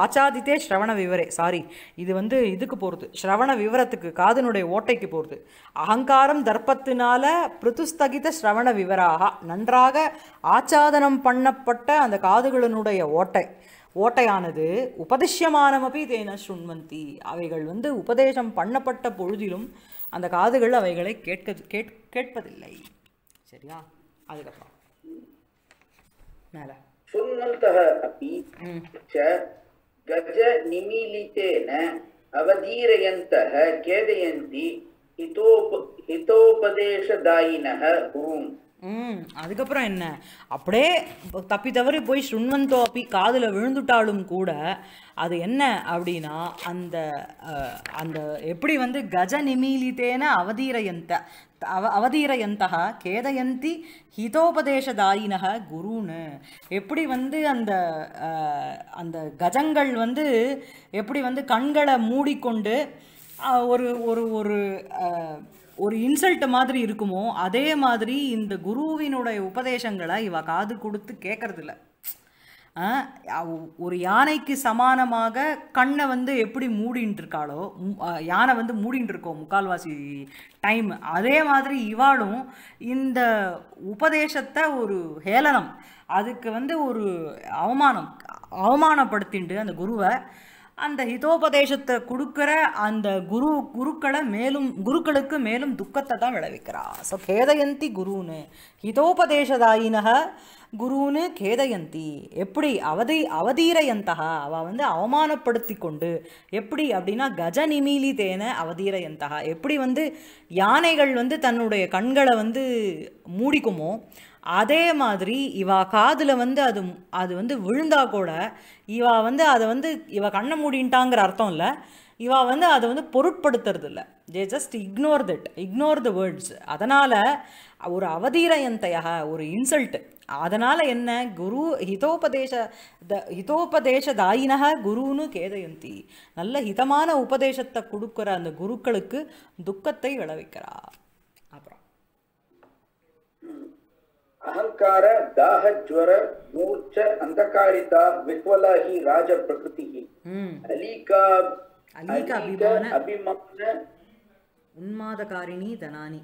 ஆச்சாதித்தே ஸ்ரவண விவரே சாரி இது வந்து இதுக்கு போகிறது ஸ்ரவண விவரத்துக்கு காதனுடைய ஓட்டைக்கு போகிறது அகங்காரம் தர்ப்பத்தினால பிருத்துஸ்தகித ஸ்ரவண விவராக நன்றாக ஆச்சாதனம் பண்ணப்பட்ட அந்த காதுகளினுடைய ஓட்டை ஓட்டையானது உபதிஷ்யமானமபி தேன சுண்வந்தி அவைகள் வந்து உபதேசம் பண்ணப்பட்ட பொழுதிலும் அந்த காதுகள் அவைகளை கேட்க கேட் கேட்பதில்லை சரியா அதுக்கப்புறம் மேலே சுண்வந்தः ச கஜ நிமிலித்தேன अवधीरयन्तः கேதயந்தி हितोप हितोपदेशदायिनः गुरुम् ம் அதுக்கப்புறம் என்ன அப்படியே தப்பி தவறி போய் சுண்வந்தோ அப்பி காதில் விழுந்துட்டாலும் கூட அது என்ன அப்படின்னா அந்த அந்த எப்படி வந்து கஜ நிமீலித்தேன அவதீரயந்த அவ அவதீரயந்தா கேதயந்தி தாயினக குருன்னு எப்படி வந்து அந்த அந்த கஜங்கள் வந்து எப்படி வந்து கண்களை மூடிக்கொண்டு ஒரு ஒரு ஒரு ஒரு இன்சல்ட் மாதிரி இருக்குமோ அதே மாதிரி இந்த குருவினுடைய உபதேசங்களை இவ காது கொடுத்து கேட்கறதில்ல ஒரு யானைக்கு சமானமாக கண்ணை வந்து எப்படி மூடின்ட்டு இருக்காளோ யானை வந்து மூடின்ட்டு இருக்கோம் முக்கால்வாசி டைம் அதே மாதிரி இவாளும் இந்த உபதேசத்தை ஒரு ஹேளனம் அதுக்கு வந்து ஒரு அவமானம் அவமானப்படுத்திண்டு அந்த குருவை அந்த ஹிதோபதேசத்தை கொடுக்குற அந்த குரு குருக்களை மேலும் குருக்களுக்கு மேலும் துக்கத்தை தான் விளைவிக்கிறா ஸோ கேதயந்தி குருன்னு ஹிதோபதேசதாயினக குருன்னு கேதயந்தி எப்படி அவதி அவதீரயந்தகா அவள் வந்து அவமானப்படுத்தி கொண்டு எப்படி அப்படின்னா கஜ நிமீலி தேன அவதீரயந்தகா எப்படி வந்து யானைகள் வந்து தன்னுடைய கண்களை வந்து மூடிக்குமோ அதே மாதிரி இவா காதில் வந்து அது அது வந்து விழுந்தா கூட இவா வந்து அதை வந்து இவ கண்ணை மூடின்ட்டாங்கிற அர்த்தம் இல்லை இவா வந்து அதை வந்து பொருட்படுத்துறது இல்லை ஜே just ignore that ignore the words அதனால் ஒரு அவதீரயந்தையாக ஒரு இன்சல்ட்டு அதனால் என்ன குரு ஹிதோபதேச த ஹிதோபதேச தாயினக குருன்னு கேதயந்தி நல்ல ஹிதமான உபதேசத்தை கொடுக்குற அந்த குருக்களுக்கு துக்கத்தை விளைவிக்கிறார் ಅಹಂಕಾರ ದಾಹ ಜ್ವರ ಮೂರ್ಛ ಅಂಧಕಾರಿತ ವಿಹ್ವಲಾಹಿ ರಾಜ ಪ್ರಕೃತಿ ಅಲೀಕಾ ಅಭಿಮಾನ ಉನ್ಮಾದಕಾರಿಣಿ ಧನಾನಿ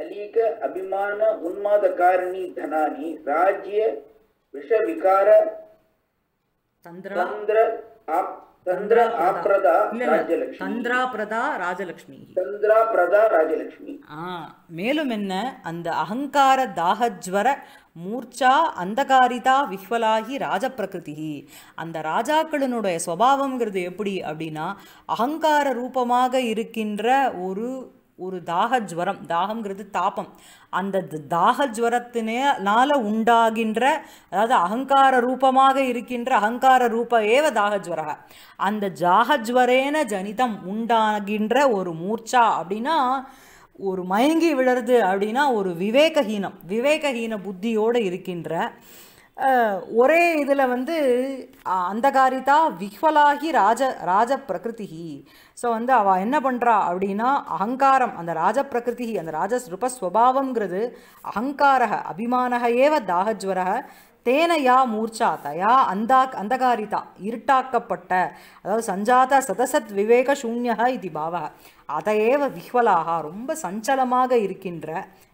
ಅಲೀಕ ಅಭಿಮಾನ ಉನ್ಮಾದಕಾರಿಣಿ ಧನಾನಿ ರಾಜ್ಯ ವಿಷವಿಕಾರ ತಂದ್ರ ತಂದ್ರ ಆಪ್ பிரதா ஆ மேலும் என்ன அந்த அகங்கார தாகஜ்வர மூர்ச்சா அந்தகாரிதா விஹ்வலாகி ராஜப்பிரகிருதி அந்த ராஜாக்களினுடைய சுவாவங்கிறது எப்படி அப்படின்னா அகங்கார ரூபமாக இருக்கின்ற ஒரு ஒரு தாக ஜுவரம் தாகங்கிறது தாபம் அந்த தாக ஜுவரத்தினால உண்டாகின்ற அதாவது அகங்கார ரூபமாக இருக்கின்ற அகங்கார ரூப ஏவ தாகஜுவரக அந்த ஜுவரேன ஜனிதம் உண்டாகின்ற ஒரு மூர்ச்சா அப்படின்னா ஒரு மயங்கி விழறது அப்படின்னா ஒரு விவேகஹீனம் விவேகஹீன புத்தியோடு இருக்கின்ற ஒரே இதில் வந்து அந்தகாரிதா விஹ்வலாகி ராஜ ராஜ பிரகிருதி ஸோ வந்து அவள் என்ன பண்ணுறா அப்படின்னா அகங்காரம் அந்த ராஜ பிரகிருதி அந்த ராஜ ரூபஸ்வபாவங்கிறது அகங்காரக அபிமானக ஏவ தாகஜ்வரக தேன யா மூர்ச்சா தயா அந்தா அந்தகாரிதா இருட்டாக்கப்பட்ட அதாவது சஞ்சாத சதசத் விவேக சூன்யா இது பாவக அதையேவ விஹ்வலாக ரொம்ப சஞ்சலமாக இருக்கின்ற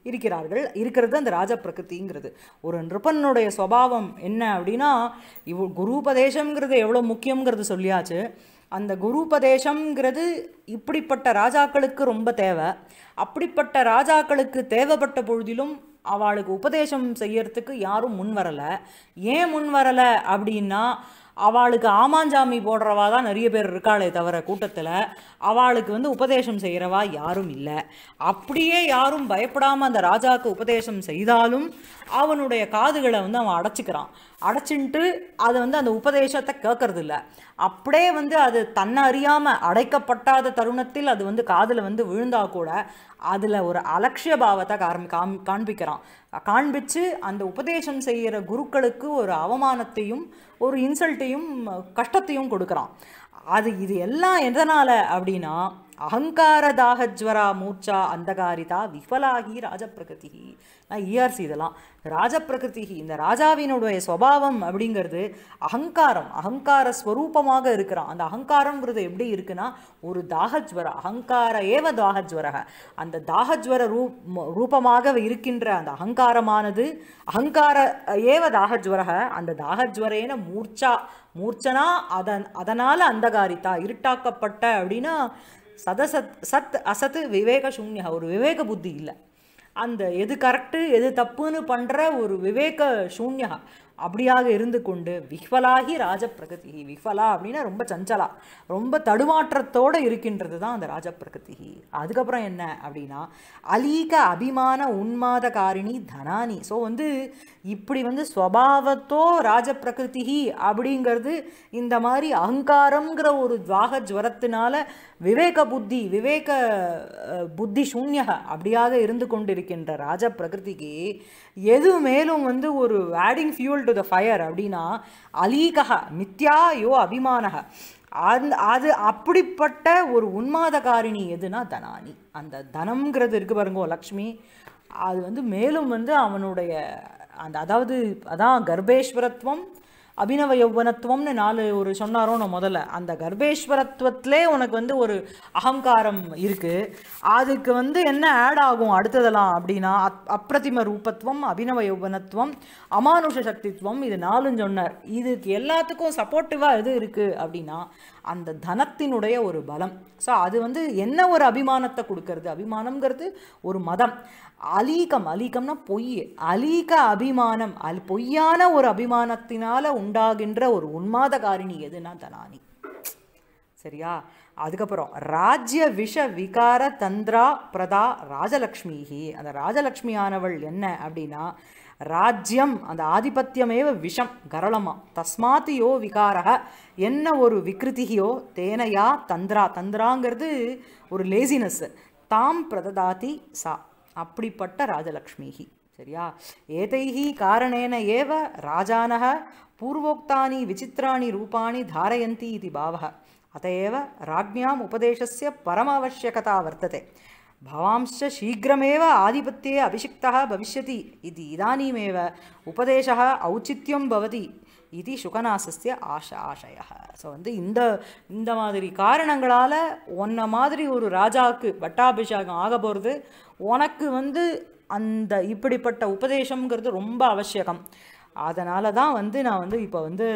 இருக்கிறார்கள் இருக்கிறது அந்த ராஜ பிரகிருதிங்கிறது ஒரு நிருபனுடைய சுவாவம் என்ன அப்படின்னா இவ் குருபதேசங்கிறது எவ்வளோ முக்கியங்கிறது சொல்லியாச்சு அந்த குருபதேசங்கிறது இப்படிப்பட்ட ராஜாக்களுக்கு ரொம்ப தேவை அப்படிப்பட்ட ராஜாக்களுக்கு தேவைப்பட்ட பொழுதிலும் அவளுக்கு உபதேசம் செய்யறதுக்கு யாரும் முன் வரலை ஏன் முன் வரலை அப்படின்னா அவளுக்கு ஆமாஞ்சாமி போடுறவா தான் நிறைய பேர் இருக்காளே தவிர கூட்டத்தில் அவளுக்கு வந்து உபதேசம் செய்கிறவா யாரும் இல்லை அப்படியே யாரும் பயப்படாமல் அந்த ராஜாவுக்கு உபதேசம் செய்தாலும் அவனுடைய காதுகளை வந்து அவன் அடைச்சிக்கிறான் அடைச்சின்ட்டு அதை வந்து அந்த உபதேசத்தை கேட்கறது இல்லை அப்படியே வந்து அது தன்னை அறியாமல் அடைக்கப்பட்டாத தருணத்தில் அது வந்து காதில் வந்து விழுந்தா கூட அதில் ஒரு அலட்சிய பாவத்தை காரம் காம் காண்பிக்கிறான் காண்பித்து அந்த உபதேசம் செய்கிற குருக்களுக்கு ஒரு அவமானத்தையும் ஒரு இன்சல்ட்டையும் கஷ்டத்தையும் கொடுக்குறான் அது இது எல்லாம் எதனால் அப்படின்னா தாகஜ்வரா மூர்ச்சா அந்தகாரிதா விஃபலாகி ராஜப்பிரகிருதி நான் இயர்ஸ் e இதெல்லாம் ராஜப்பிரகிருதி இந்த ராஜாவினுடைய சுவாவம் அப்படிங்கிறது அகங்காரம் அகங்கார ஸ்வரூபமாக இருக்கிறான் அந்த அகங்காரங்கிறது எப்படி இருக்குன்னா ஒரு தாகஜ்வர அகங்கார ஏவ தாகஜ்வரக அந்த தாகஜ்வர ரூப் ரூபமாக இருக்கின்ற அந்த அகங்காரமானது அகங்கார ஏவ தாகஜ்வரக அந்த தாகஜ்வரேன மூர்ச்சா மூர்ச்சனா அதன் அதனால் அந்தகாரித்தா இருட்டாக்கப்பட்ட அப்படின்னா சதசத் சத் அசத்து விவேக சூன்யா ஒரு விவேக புத்தி இல்லை அந்த எது கரெக்டு எது தப்புன்னு பண்ணுற ஒரு விவேக சூன்யா அப்படியாக இருந்து கொண்டு விஹ்வலாகி ராஜப்பிரகதிகி விஹ்வலா அப்படின்னா ரொம்ப சஞ்சலா ரொம்ப தடுமாற்றத்தோடு இருக்கின்றது தான் அந்த ராஜப்பிரகதிகி அதுக்கப்புறம் என்ன அப்படின்னா அலீக அபிமான உன்மாதகாரிணி தனானி ஸோ வந்து இப்படி வந்து ஸ்வபாவத்தோ ராஜப்பிரகிருதிகி அப்படிங்கிறது இந்த மாதிரி அகங்காரங்கிற ஒரு துவாக ஜுவரத்தினால விவேக புத்தி விவேக புத்தி சூன்யக அப்படியாக இருந்து கொண்டிருக்கின்ற ராஜ பிரகிருதிக்கு எது மேலும் வந்து ஒரு adding fuel to the fire அப்படின்னா அலீகக மித்யா யோ அபிமானக அந் அது அப்படிப்பட்ட ஒரு உன்மாதகாரிணி எதுனா தனானி அந்த தனம்ங்கிறது இருக்குது பாருங்க லக்ஷ்மி அது வந்து மேலும் வந்து அவனுடைய அந்த அதாவது அதான் கர்ப்பேஸ்வரத்துவம் அபினவ யௌவனத்துவம்னு நாலு ஒரு சொன்னாரோ நான் முதல்ல அந்த கர்ப்பேஸ்வரத்துவத்திலே உனக்கு வந்து ஒரு அகங்காரம் இருக்குது அதுக்கு வந்து என்ன ஆட் ஆகும் அடுத்ததெல்லாம் அப்படின்னா அப் அப்ரதிம ரூபத்துவம் அபினவ யௌவனத்துவம் அமானுஷ சக்தித்துவம் இது நாலும் சொன்னார் இதுக்கு எல்லாத்துக்கும் சப்போர்ட்டிவாக எது இருக்குது அப்படின்னா அந்த தனத்தினுடைய ஒரு பலம் ஸோ அது வந்து என்ன ஒரு அபிமானத்தை கொடுக்கறது அபிமானம்ங்கிறது ஒரு மதம் அலீகம் அலீகம்னா பொய் அலீக அபிமானம் அல் பொய்யான ஒரு அபிமானத்தினால உண்டாகின்ற ஒரு உன்மாத காரிணி எதுனா தனானி சரியா அதுக்கப்புறம் ராஜ்ய விஷ விகார தந்திரா பிரதா ராஜலக்ஷ்மிஹி அந்த ராஜலக்ஷ்மி ஆனவள் என்ன அப்படின்னா ராஜ்யம் அந்த ஆதிபத்தியமேவ விஷம் கரளமா தஸ்மாத் யோ விகாரக என்ன ஒரு விக்ருதியோ தேனையா தந்திரா தந்திராங்கிறது ஒரு லேசினஸ் தாம் பிரததாதி சா அப்படிப்பட்ட ராஜலக்ஷ்மிஹி சரியா ஏதைஹி காரணேன ஏவ ராஜானக பூர்வோக்தானி விசித்திராணி ரூபாணி தாரயந்தி இது பாவக அத்த ராஜ்யாம் ராஜ்ஞாம் உபதேசஸ்ய பரமாவசியகதா வர்த்ததே பவாம்ச சீக்கிரமேவ ஆதிபத்தியே அபிஷிக்தா பவிஷ்யதி இது இதானீமேவ உபதேச ஔச்சித்யம் பவதி இது சுகநாசஸ்ய ஆஷ ஆசய ஸோ வந்து இந்த இந்த மாதிரி காரணங்களால் ஒன்ன மாதிரி ஒரு ராஜாவுக்கு பட்டாபிஷேகம் ஆக போகிறது உனக்கு வந்து அந்த இப்படிப்பட்ட உபதேசங்கிறது ரொம்ப அவசியகம் அதனால தான் வந்து நான் வந்து இப்போ வந்து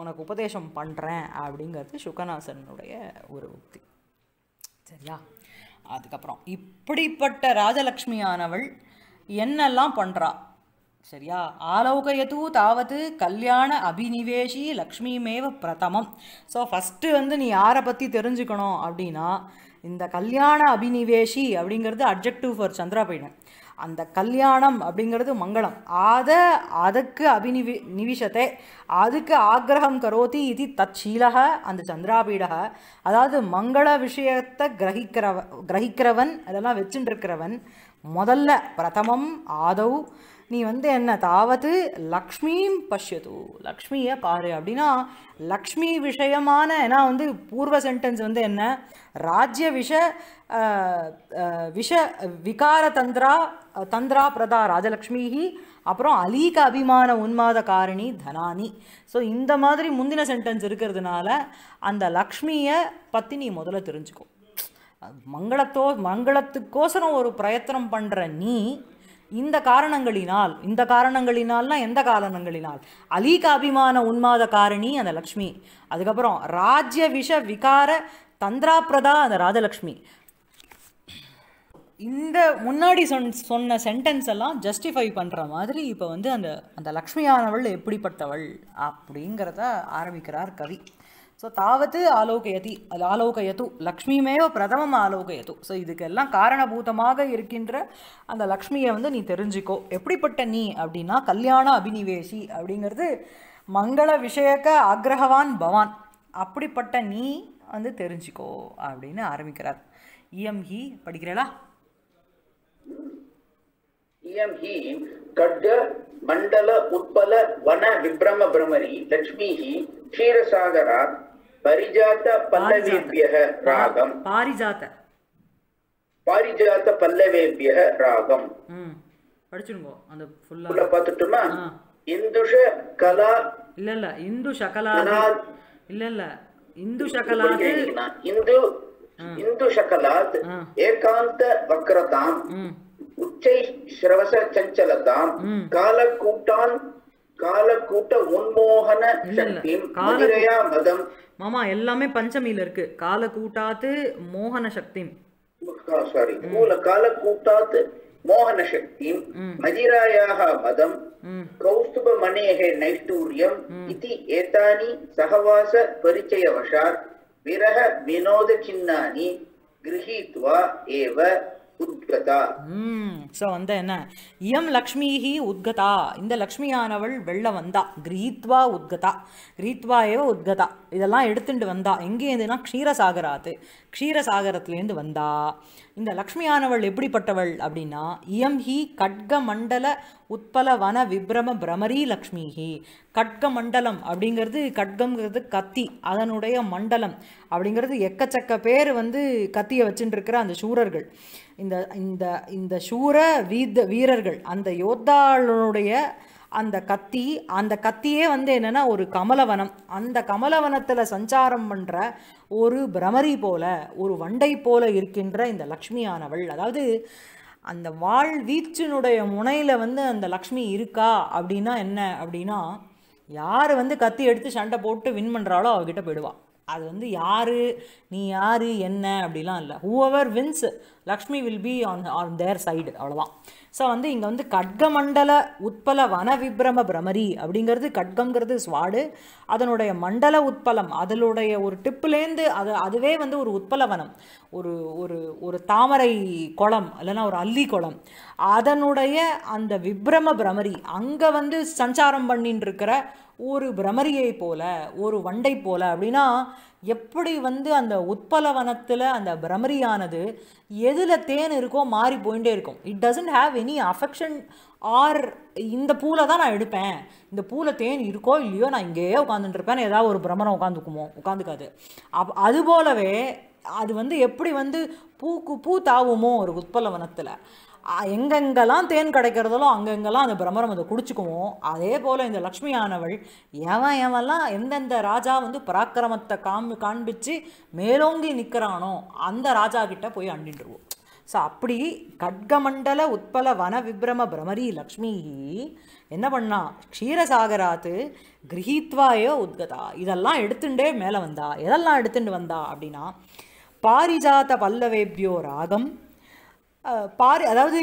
உனக்கு உபதேசம் பண்ணுறேன் அப்படிங்கிறது சுகநாசனுடைய ஒரு உக்தி சரியா அதுக்கப்புறம் இப்படிப்பட்ட ராஜலக்ஷ்மியானவள் என்னெல்லாம் பண்ணுறா சரியா ஆலோகயத்து தாவது கல்யாண அபினிவேஷி லக்ஷ்மிமேவ பிரதமம் ஸோ ஃபஸ்ட்டு வந்து நீ யாரை பற்றி தெரிஞ்சுக்கணும் அப்படின்னா இந்த கல்யாண அபினிவேஷி அப்படிங்கிறது அப்ஜெக்டிவ் ஃபார் சந்திராபீடம் அந்த கல்யாணம் அப்படிங்கிறது மங்களம் அதை அதுக்கு அபினிவி நிவிஷத்தை அதுக்கு ஆக்ரகம் கரோதி இது தச்சீலக அந்த சந்திராபீடக அதாவது மங்கள விஷயத்தை கிரகிக்கிறவ கிரகிக்கிறவன் அதெல்லாம் வச்சுட்டு இருக்கிறவன் முதல்ல பிரதமம் ஆதவ் நீ வந்து என்ன தாவது லக்ஷ்மியும் பஷ்யது லக்ஷ்மிய பாரு அப்படின்னா லக்ஷ்மி விஷயமான ஏன்னா வந்து பூர்வ சென்டென்ஸ் வந்து என்ன ராஜ்ய விஷ விஷ விகார தந்திரா தந்திரா பிரதா ராஜலக்ஷ்மிஹி அப்புறம் அலீக அபிமான உன்மாத காரணி தனானி ஸோ இந்த மாதிரி முந்தின சென்டென்ஸ் இருக்கிறதுனால அந்த லக்ஷ்மியை பற்றி நீ முதல்ல தெரிஞ்சுக்கும் மங்களத்தோ மங்களத்துக்கோசரம் ஒரு பிரயத்தனம் பண்ணுற நீ இந்த காரணங்களினால் இந்த காரணங்களினால்னா எந்த காரணங்களினால் அலீக அபிமான உன்மாத காரணி அந்த லக்ஷ்மி அதுக்கப்புறம் ராஜ்ய விஷ விகார தந்திராபிரதா அந்த ராஜலக்ஷ்மி இந்த முன்னாடி சொன் சொன்ன சென்டென்ஸ் எல்லாம் ஜஸ்டிஃபை பண்ணுற மாதிரி இப்போ வந்து அந்த அந்த லக்ஷ்மியானவள் எப்படிப்பட்டவள் அப்படிங்கிறத ஆரம்பிக்கிறார் கவி ஸோ தாவத்து ஆலோகயதி ஆலோகையத்து லக்ஷ்மியுமே பிரதமம் ஆலோகையத்து ஸோ இதுக்கெல்லாம் காரணபூதமாக இருக்கின்ற அந்த லக்ஷ்மியை வந்து நீ தெரிஞ்சுக்கோ எப்படிப்பட்ட நீ அப்படின்னா கல்யாண அபினிவேஷி அப்படிங்கிறது மங்கள விஷயக்க அக்ரஹவான் பவான் அப்படிப்பட்ட நீ வந்து தெரிஞ்சுக்கோ அப்படின்னு ஆரம்பிக்கிறார் இஎம் ஹி படிக்கிறீங்களா இயம் ஹி கட்க மண்டல உட்பல வன விப்ரம பிரமரி லக்ஷ்மி ஹி க்ஷீரசாகராத் பரிஜாத பல்லவேபியக ராகம் பாரிஜாத்த பாரிஜாத்த பல்லவேபியக ராகம் படிச்சிருங்கோ அந்த ஃபுல்லா பார்த்துட்டுமா இந்துஷ கலா இல்ல இல்ல இந்து சகலா இல்ல இல்ல இந்து சகலா இந்து இந்து சகலாத் ஏகாந்த வக்ரதாம் உச்சை ஸ்ரவச சஞ்சலதாம் காலக்கூட்டான் காலக்கூட்ட உன்மோகன சக்தி மதம் மாமா எல்லாமே பஞ்சமியில இருக்கு கால கூட்டாத்து மோகன சக்தி சாரி மூல கால கூட்டாத்து மோகன சக்தி மதிராயாக மதம் கௌஸ்துப மனேக நைஷ்டூரியம் இதி ஏதானி சகவாச பரிச்சயவசாத் விரக வினோத சின்னானி கிரகீத்வா ஏவ என்ன இயம் லக்ஷ்மிஹி உத்கதா இந்த லக்ஷ்மியானவள் வெளில வந்தா கிரீத்வா உத்கதா கிரீத்வா ஏவ உத்கதா இதெல்லாம் எடுத்துட்டு வந்தா எங்கேருந்துனா க்ஷீரசாகராத்து க்ஷீரசாகரத்துலேருந்து வந்தா இந்த லக்ஷ்மியானவள் எப்படிப்பட்டவள் அப்படின்னா இயம் ஹி கட்கமண்டல உத்பல வன விப்ரம பிரமரி லக்ஷ்மிஹி கட்கமண்டலம் அப்படிங்கிறது கட்கம்ங்கிறது கத்தி அதனுடைய மண்டலம் அப்படிங்கிறது எக்கச்சக்க பேர் வந்து கத்தியை வச்சுட்டுருக்கிற அந்த சூரர்கள் இந்த இந்த இந்த சூர வீத வீரர்கள் அந்த யோத்தாளுடைய அந்த கத்தி அந்த கத்தியே வந்து என்னென்னா ஒரு கமலவனம் அந்த கமலவனத்தில் சஞ்சாரம் பண்ணுற ஒரு பிரமரி போல ஒரு வண்டை போல இருக்கின்ற இந்த லக்ஷ்மியானவள் அதாவது அந்த வாழ் வீச்சினுடைய முனையில் வந்து அந்த லக்ஷ்மி இருக்கா அப்படின்னா என்ன அப்படின்னா யார் வந்து கத்தி எடுத்து சண்டை போட்டு வின் பண்ணுறாளோ அவகிட்ட போயிடுவாள் அது வந்து யார் நீ யார் என்ன அப்படிலாம் இல்லை whoever wins Lakshmi will be on on their side அவ்வளோதான் ஸோ வந்து இங்கே வந்து கட்கமண்டல உட்பல வன விப்ரம பிரமரி அப்படிங்கிறது கட்கங்கிறது ஸ்வாடு அதனுடைய மண்டல உட்பலம் அதனுடைய ஒரு டிப்புலேருந்து அது அதுவே வந்து ஒரு வனம் ஒரு ஒரு ஒரு தாமரை குளம் இல்லைன்னா ஒரு அல்லி குளம் அதனுடைய அந்த விப்ரம பிரமரி அங்கே வந்து சஞ்சாரம் பண்ணின்னு இருக்கிற ஒரு பிரமரியை போல ஒரு வண்டை போல அப்படின்னா எப்படி வந்து அந்த உற்பலவனத்தில் அந்த பிரமரியானது எதில் தேன் இருக்கோ மாறி போயிட்டே இருக்கும் it doesn't have any affection or இந்த பூவில் தான் நான் எடுப்பேன் இந்த பூவில் தேன் இருக்கோ இல்லையோ நான் இங்கேயே உட்காந்துட்டுருப்பேன் ஏதாவது ஒரு பிரமரம் உட்காந்துக்குமோ உட்காந்துக்காது அப் அது போலவே அது வந்து எப்படி வந்து பூக்கு பூ தாவுமோ ஒரு வனத்தில் எங்கெங்கெல்லாம் தேன் கிடைக்கிறதோ அங்கெங்கெல்லாம் அந்த பிரம்மரம் அதை குடிச்சுக்குவோம் அதே போல் இந்த லக்ஷ்மி ஆனவள் எவன் எவெல்லாம் எந்தெந்த ராஜா வந்து பராக்கிரமத்தை காமி காண்பிச்சு மேலோங்கி நிற்கிறானோ அந்த ராஜா கிட்ட போய் அண்டின்றுவோம் ஸோ அப்படி கட்கமண்டல உட்பல வன விப்ரம பிரமரி லக்ஷ்மி என்ன பண்ணா க்ஷீரசாகராத்து கிரகித்வாயோ உத்கதா இதெல்லாம் எடுத்துட்டே மேலே வந்தா எதெல்லாம் எடுத்துட்டு வந்தா அப்படின்னா பாரிஜாத பல்லவேபியோ ராகம் பாரி அதாவது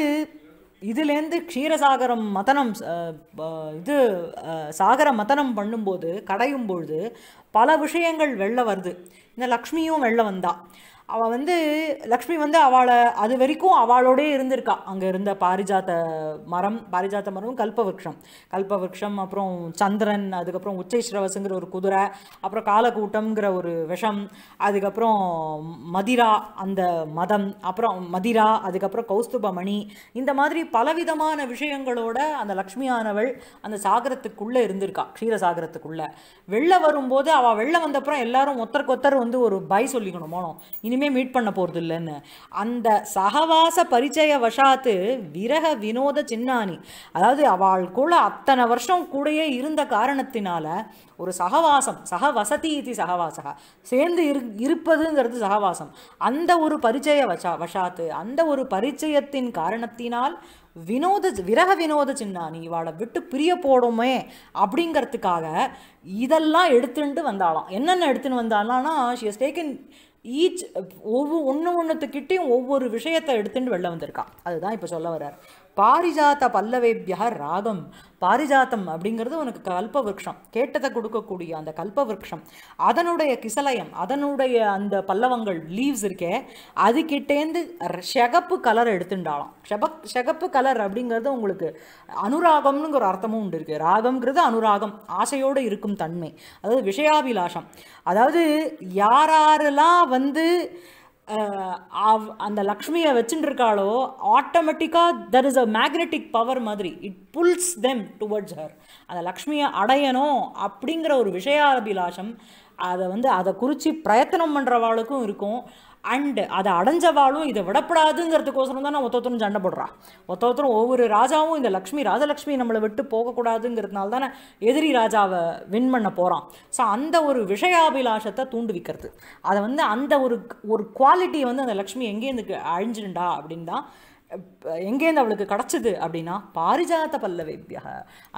இதுலேருந்து க்ஷீரசாகரம் மதனம் இது சாகர மதனம் பண்ணும்போது கடையும் பொழுது பல விஷயங்கள் வெளில வருது இந்த லக்ஷ்மியும் வெளில வந்தா அவள் வந்து லக்ஷ்மி வந்து அவளை அது வரைக்கும் அவளோடே இருந்திருக்கா அங்கே இருந்த பாரிஜாத்த மரம் பாரிஜாத்த மரம் கல்பவக்ஷம் கல்பவக்ஷம் அப்புறம் சந்திரன் அதுக்கப்புறம் உச்சைஸ்ரவசுங்கிற ஒரு குதிரை அப்புறம் காலக்கூட்டம்ங்கிற ஒரு விஷம் அதுக்கப்புறம் மதிரா அந்த மதம் அப்புறம் மதிரா அதுக்கப்புறம் கௌஸ்துபமணி இந்த மாதிரி பலவிதமான விஷயங்களோட அந்த லக்ஷ்மியானவள் அந்த சாகரத்துக்குள்ளே இருந்திருக்கா க்ஷீரசாகரத்துக்குள்ளே வெளில வரும்போது அவள் வெளில வந்தப்புறம் எல்லாரும் ஒத்தருக்கு ஒத்தர் வந்து ஒரு பை சொல்லிக்கணும் போனோம் இனி இனிமே மீட் பண்ண போகிறது இல்லைன்னு அந்த சகவாச பரிச்சய வசாத்து விரக வினோத சின்னானி அதாவது கூட அத்தனை வருஷம் கூடயே இருந்த காரணத்தினால ஒரு சகவாசம் வசதி இது சகவாசக சேர்ந்து இரு இருப்பதுங்கிறது சகவாசம் அந்த ஒரு பரிச்சய வசா வசாத்து அந்த ஒரு பரிச்சயத்தின் காரணத்தினால் வினோத விரக வினோத சின்னானி இவாளை விட்டு பிரிய போடுமே அப்படிங்கிறதுக்காக இதெல்லாம் எடுத்துட்டு வந்தாலாம் என்னென்ன எடுத்துன்னு வந்தாலாம்னா ஷி ஹஸ் டேக்கன் ஈச் ஒவ்வொரு ஒன்று ஒன்றுத்துக்கிட்டேயும் ஒவ்வொரு விஷயத்தை எடுத்துட்டு வெளில வந்திருக்கான் அதுதான் இப்போ சொல்ல வர்றார் பாரிஜாத்த பல்லவேபியா ராகம் பாரிஜாத்தம் அப்படிங்கிறது உனக்கு கல்ப விரக்ஷம் கேட்டதை கொடுக்கக்கூடிய அந்த கல்ப விரக்ஷம் அதனுடைய கிசலயம் அதனுடைய அந்த பல்லவங்கள் லீவ்ஸ் இருக்கே அதுக்கிட்டேந்து செகப்பு கலர் எடுத்துட்டாலாம் செபக் செகப்பு கலர் அப்படிங்கிறது உங்களுக்கு அனுராகம்னுங்கிற அர்த்தமும் உண்டு இருக்குது ராகம்ங்கிறது அனுராகம் ஆசையோடு இருக்கும் தன்மை அதாவது விஷயாபிலாஷம் அதாவது யாரெல்லாம் வந்து அந்த லக்ஷ்மியை இருக்காளோ ஆட்டோமேட்டிக்காக there is a magnetic power மாதிரி it pulls them towards her அந்த லக்ஷ்மியை அடையணும் அப்படிங்கிற ஒரு விஷயாபிலாஷம் அதை வந்து அதை குறித்து பிரயத்தனம் பண்ணுறவாளுக்கும் இருக்கும் அண்டு அதை அடைஞ்சவாலும் இதை விடப்படாதுங்கிறதுக்கோசரம் தான் நான் ஒத்தொத்தரும் சண்டை போடுறா ஒத்தொத்தரும் ஒவ்வொரு ராஜாவும் இந்த லக்ஷ்மி ராஜலக்ஷ்மி நம்மளை விட்டு போகக்கூடாதுங்கிறதுனால தானே எதிரி ராஜாவை வின் பண்ண போகிறான் ஸோ அந்த ஒரு விஷயாபிலாஷத்தை தூண்டுவிக்கிறது அதை வந்து அந்த ஒரு ஒரு குவாலிட்டியை வந்து அந்த லக்ஷ்மி எங்கேருந்து அழிஞ்சிருண்டா அப்படின்னு தான் எங்கேருந்து அவளுக்கு கிடச்சிது அப்படின்னா பாரிஜாத்த பல்லவேபியா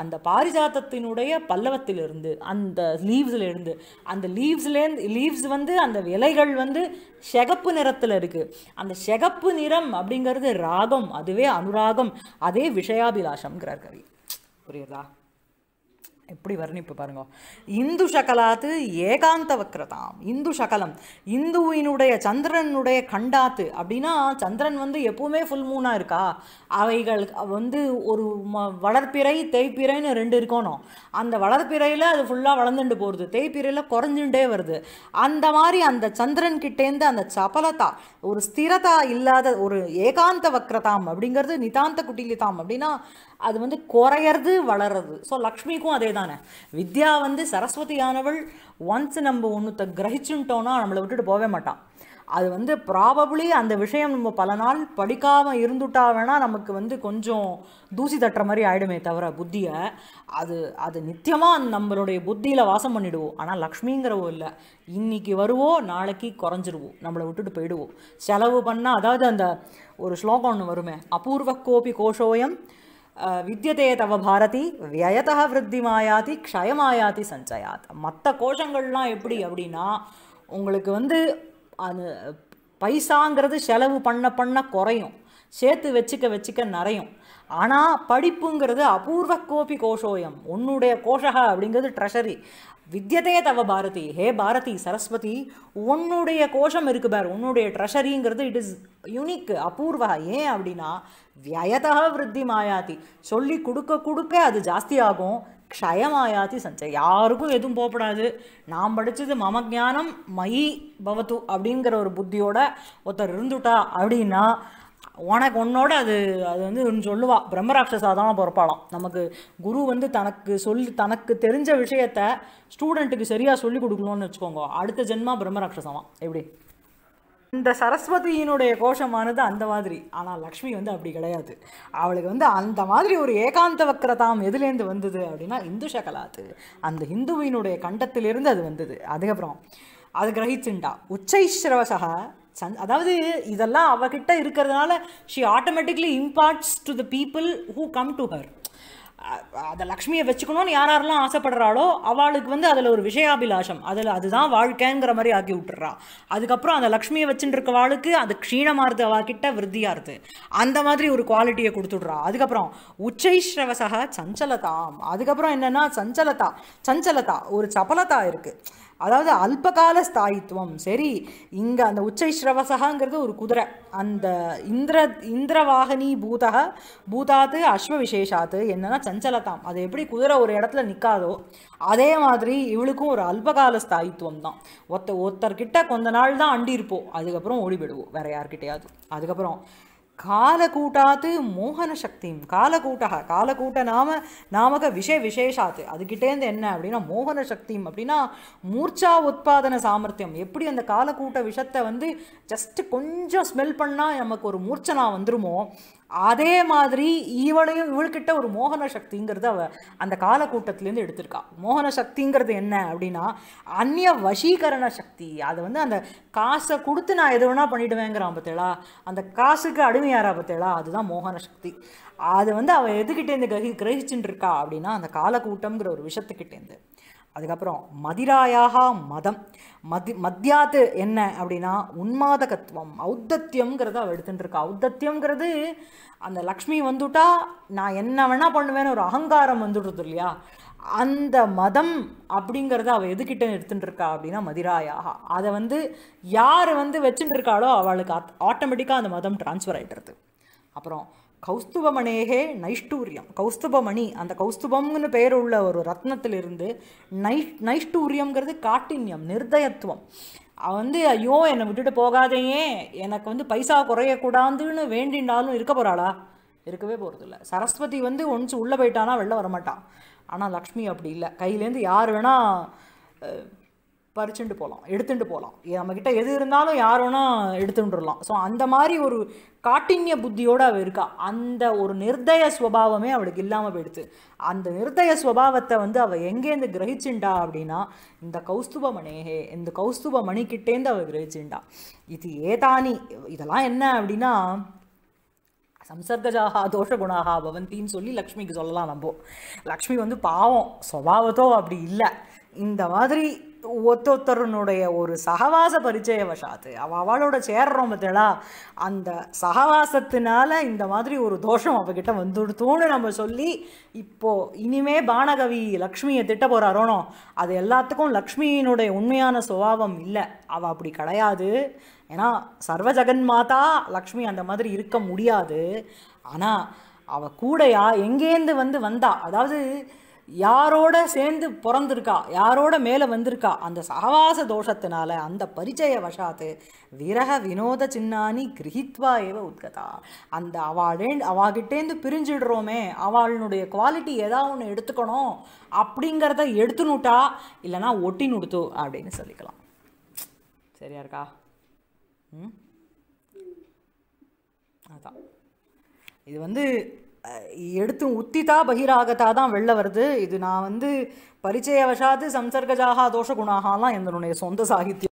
அந்த பாரிஜாத்தத்தினுடைய பல்லவத்திலிருந்து அந்த லீவ்ஸ்லேருந்து அந்த லீவ்ஸ்லேருந்து லீவ்ஸ் வந்து அந்த இலைகள் வந்து செகப்பு நிறத்தில் இருக்குது அந்த செகப்பு நிறம் அப்படிங்கிறது ராகம் அதுவே அனுராகம் அதே விஷயாபிலாஷம்ங்கிறார் கவி புரியுதா எப்படி வர்ணிப்பு பாருங்க இந்து சகலாத்து ஏகாந்த வக்ரதாம் இந்து சகலம் இந்துவினுடைய சந்திரனுடைய கண்டாத்து அப்படின்னா சந்திரன் வந்து எப்பவுமே ஃபுல் மூனாக இருக்கா அவைகள் வந்து ஒரு ம வளர்ப்பிறை தேய்ப்பிறைன்னு ரெண்டு இருக்கணும் அந்த வளர்ப்பிறையில் அது ஃபுல்லாக வளர்ந்துட்டு போகிறது தேய்ப்பிறையில் குறைஞ்சுட்டே வருது அந்த மாதிரி அந்த சந்திரன் கிட்டேருந்து அந்த சபலத்தா ஒரு ஸ்திரதா இல்லாத ஒரு ஏகாந்த வக்ரதாம் அப்படிங்கிறது நிதாந்த குட்டிலிதாம் அப்படின்னா அது வந்து குறையிறது வளர்றது ஸோ லக்ஷ்மிக்கும் அதே தானே வித்யா வந்து சரஸ்வதியானவள் ஒன்ஸ் நம்ம ஒன்றுத்த கிரகிச்சுட்டோன்னா நம்மளை விட்டுட்டு போகவே மாட்டான் அது வந்து ப்ராபபிளி அந்த விஷயம் நம்ம பல நாள் படிக்காமல் இருந்துட்டா வேணால் நமக்கு வந்து கொஞ்சம் தூசி தட்டுற மாதிரி ஆகிடுமே தவிர புத்தியை அது அது நித்தியமாக நம்மளுடைய புத்தியில் வாசம் பண்ணிடுவோம் ஆனால் லக்ஷ்மிங்கிறவோ இல்லை இன்றைக்கி வருவோம் நாளைக்கு குறைஞ்சிடுவோம் நம்மளை விட்டுட்டு போயிடுவோம் செலவு பண்ணால் அதாவது அந்த ஒரு ஸ்லோகம் ஒன்று வருமே அபூர்வ கோபி கோஷோயம் வித்தியதே தவ பாரதி விருத்தி விருத்திமாயாதி க்ஷயமாயாதி சஞ்சயாத் மற்ற கோஷங்கள்லாம் எப்படி அப்படின்னா உங்களுக்கு வந்து அது பைசாங்கிறது செலவு பண்ண பண்ண குறையும் சேர்த்து வச்சுக்க வச்சுக்க நிறையும் ஆனால் படிப்புங்கிறது அபூர்வ கோபி கோஷோயம் உன்னுடைய கோஷகா அப்படிங்கிறது ட்ரெஷரி வித்தியதே தவ பாரதி ஹே பாரதி சரஸ்வதி உன்னுடைய கோஷம் இருக்கு பார் உன்னுடைய ட்ரெஷரிங்கிறது இட் இஸ் யூனிக் அபூர்வா ஏன் அப்படின்னா வியதாக விருத்தி மாயாதி சொல்லி கொடுக்க கொடுக்க அது ஜாஸ்தியாகும் க்ஷயமாயாதி சஞ்சய் யாருக்கும் எதுவும் போகப்படாது நான் படித்தது மம ஜானம் மயி பவத்து அப்படிங்கிற ஒரு புத்தியோட ஒருத்தர் இருந்துட்டா அப்படின்னா உனக்கு உன்னோட அது அது வந்து ஒன்று சொல்லுவா பிரம்மராட்சஸாக தான் பிறப்பாளாம் நமக்கு குரு வந்து தனக்கு சொல் தனக்கு தெரிஞ்ச விஷயத்த ஸ்டூடெண்ட்டுக்கு சரியாக சொல்லி கொடுக்கணும்னு வச்சுக்கோங்க அடுத்த ஜென்மா பிரம்மராட்சஸாவாம் எப்படி இந்த சரஸ்வதியினுடைய கோஷமானது அந்த மாதிரி ஆனால் லக்ஷ்மி வந்து அப்படி கிடையாது அவளுக்கு வந்து அந்த மாதிரி ஒரு ஏகாந்த வக்கரதாம் எதுலேருந்து வந்தது அப்படின்னா இந்து சகலாத்து அந்த இந்துவினுடைய கண்டத்திலிருந்து அது வந்தது அதுக்கப்புறம் அது கிரகிச்சுண்டா உச்சைஸ்ரவசக சன் அதாவது இதெல்லாம் அவகிட்ட இருக்கிறதுனால she automatically imparts to the people who come to her அதை லக்ஷ்மியை வச்சுக்கணும்னு யார் யாரெல்லாம் ஆசைப்படுறாளோ அவளுக்கு வந்து அதில் ஒரு விஷயாபிலாஷம் அதில் அதுதான் வாழ்க்கைங்கிற மாதிரி ஆக்கி விட்டுறா அதுக்கப்புறம் அந்த லக்ஷ்மியை வச்சுட்டு இருக்க வாளுக்கு அது க்ஷீணமாக இருது அவகிட்ட விருத்தியாக இருது அந்த மாதிரி ஒரு குவாலிட்டியை கொடுத்துட்றா அதுக்கப்புறம் உச்சைஸ்ரவசக சஞ்சலதாம் அதுக்கப்புறம் என்னென்னா சஞ்சலதா சஞ்சலதா ஒரு சபலதா இருக்குது அதாவது அல்பகால ஸ்தாயித்துவம் சரி இங்கே அந்த உச்சை ஸ்ரவசகாங்கிறது ஒரு குதிரை அந்த இந்திர இந்திரவாகனி பூதக பூதாத்து அஸ்வ விசேஷாத்து என்னன்னா சஞ்சலதாம் அது எப்படி குதிரை ஒரு இடத்துல நிற்காதோ அதே மாதிரி இவளுக்கும் ஒரு அல்பகால ஸ்தாயித்துவம் தான் ஒத்த ஒருத்தர்கிட்ட கொஞ்ச நாள் தான் அண்டி இருப்போம் அதுக்கப்புறம் ஓடி வேற யார்கிட்டையாவது அதுக்கப்புறம் காலக்கூட்டாத்து மோகன சக்தியும் காலக்கூட்டக காலகூட்ட நாம நாமக விஷய விசேஷாத்து அதுக்கிட்டேருந்து என்ன அப்படின்னா மோகன சக்தியும் அப்படின்னா மூர்ச்சா உற்பாதன சாமர்த்தியம் எப்படி அந்த காலக்கூட்ட விஷத்தை வந்து ஜஸ்ட் கொஞ்சம் ஸ்மெல் பண்ணால் நமக்கு ஒரு மூர்ச்சனா வந்துருமோ அதே மாதிரி இவளையும் இவள்கிட்ட ஒரு மோகன சக்திங்கிறது அவ அந்த காலக்கூட்டத்திலேருந்து எடுத்திருக்கா மோகன சக்திங்கிறது என்ன அப்படின்னா அந்நிய வசீகரண சக்தி அதை வந்து அந்த காசை கொடுத்து நான் எது வேணா பண்ணிடுவேங்கிறான் பார்த்தேளா அந்த காசுக்கு அடிமையாரா பார்த்தேளா அதுதான் மோகன சக்தி அது வந்து அவள் எதுக்கிட்டேருந்து கிரகி கிரகிச்சுட்டு இருக்கா அப்படின்னா அந்த காலக்கூட்டம்ங்கிற ஒரு விஷயத்துக்கிட்டேருந்து அதுக்கப்புறம் மதிராயாக மதம் மதி மத்தியாத்து என்ன அப்படின்னா உன்மாதகத்துவம் ஔத்தத்தியம்ங்கிறத அவள் எடுத்துட்டுருக்கா ஔத்தத்தியம்ங்கிறது அந்த லக்ஷ்மி வந்துட்டா நான் என்ன வேணால் பண்ணுவேன்னு ஒரு அகங்காரம் வந்துடுறது இல்லையா அந்த மதம் அப்படிங்கிறத அவள் எதுக்கிட்ட எடுத்துட்டுருக்கா அப்படின்னா மதிராயாக அதை வந்து யார் வந்து வச்சுட்டு இருக்காளோ அவளுக்கு ஆட்டோமேட்டிக்காக அந்த மதம் டிரான்ஸ்ஃபர் ஆகிட்டுருது அப்புறம் கௌஸ்துபமணேகே நைஷ்டூரியம் கௌஸ்துபமணி அந்த கௌஸ்துபம்னு பெயர் உள்ள ஒரு ரத்னத்திலிருந்து நை நைஷ்டூரியம்ங்கிறது காட்டின்யம் நிர்தயத்துவம் வந்து ஐயோ என்னை விட்டுட்டு போகாதையே எனக்கு வந்து பைசா குறையக்கூடாதுன்னு வேண்டினாலும் இருக்க போகிறாளா இருக்கவே போகிறதில்ல சரஸ்வதி வந்து ஒன்ஸ் உள்ளே போயிட்டானா வெளில வரமாட்டான் ஆனால் லக்ஷ்மி அப்படி இல்லை கையிலேருந்து யார் வேணால் பறிச்சுட்டு போகலாம் எடுத்துகிட்டு போகலாம் நம்மக்கிட்ட எது இருந்தாலும் யார் வேணால் எடுத்துட்டுலாம் ஸோ அந்த மாதிரி ஒரு காட்டின்ய புத்தியோடு அவள் இருக்கா அந்த ஒரு நிர்தய ஸ்வபாவமே அவளுக்கு இல்லாமல் போயிடுது அந்த நிர்தய ஸ்வபாவத்தை வந்து அவள் எங்கேருந்து கிரகிச்சுண்டா அப்படின்னா இந்த கௌஸ்துப மணியே இந்த கௌஸ்துப மணிக்கிட்டேருந்து அவள் கிரகிச்சுண்டா இது ஏதானி இதெல்லாம் என்ன அப்படின்னா சம்சர்கஜாகா தோஷகுணாகா பவந்தின்னு சொல்லி லக்ஷ்மிக்கு சொல்லலாம் நம்போ லக்ஷ்மி வந்து பாவம் சுவாவத்தோ அப்படி இல்லை இந்த மாதிரி ஒத்தொத்தருனுடைய ஒரு சகவாச பரிச்சய வசாத்து அவள் அவளோட சேர்றோம் பார்த்தீங்களா அந்த சகவாசத்தினால இந்த மாதிரி ஒரு தோஷம் அவகிட்ட வந்துடுத்தோன்னு நம்ம சொல்லி இப்போ இனிமே பானகவி லக்ஷ்மியை திட்ட போகிறாரோனோ அது எல்லாத்துக்கும் லக்ஷ்மியினுடைய உண்மையான சுபாவம் இல்லை அவள் அப்படி கிடையாது ஏன்னா சர்வ ஜெகன் மாதா லக்ஷ்மி அந்த மாதிரி இருக்க முடியாது ஆனால் அவள் கூடையா எங்கேருந்து வந்து வந்தா அதாவது யாரோட சேர்ந்து பிறந்திருக்கா யாரோட மேலே வந்திருக்கா அந்த சகவாச தோஷத்தினால அந்த பரிச்சய வசாத்து விரக வினோத சின்னானி கிரகித்வா ஏவ உத்கதா அந்த அவளே அவகிட்டேந்து பிரிஞ்சிடுறோமே அவளுடைய குவாலிட்டி ஏதாவது ஒன்று எடுத்துக்கணும் அப்படிங்கிறத நுட்டா இல்லைனா ஒட்டி நுடுத்து அப்படின்னு சொல்லிக்கலாம் சரியா இருக்கா ம் அதான் இது வந்து எடுத்து உத்திதா பகிராகத்தா தான் வெளில வருது இது நான் வந்து பரிச்சயவசாது சம்சர்கஜாகா தோஷ குணாகலாம் என்னுடைய சொந்த சாகித்யம்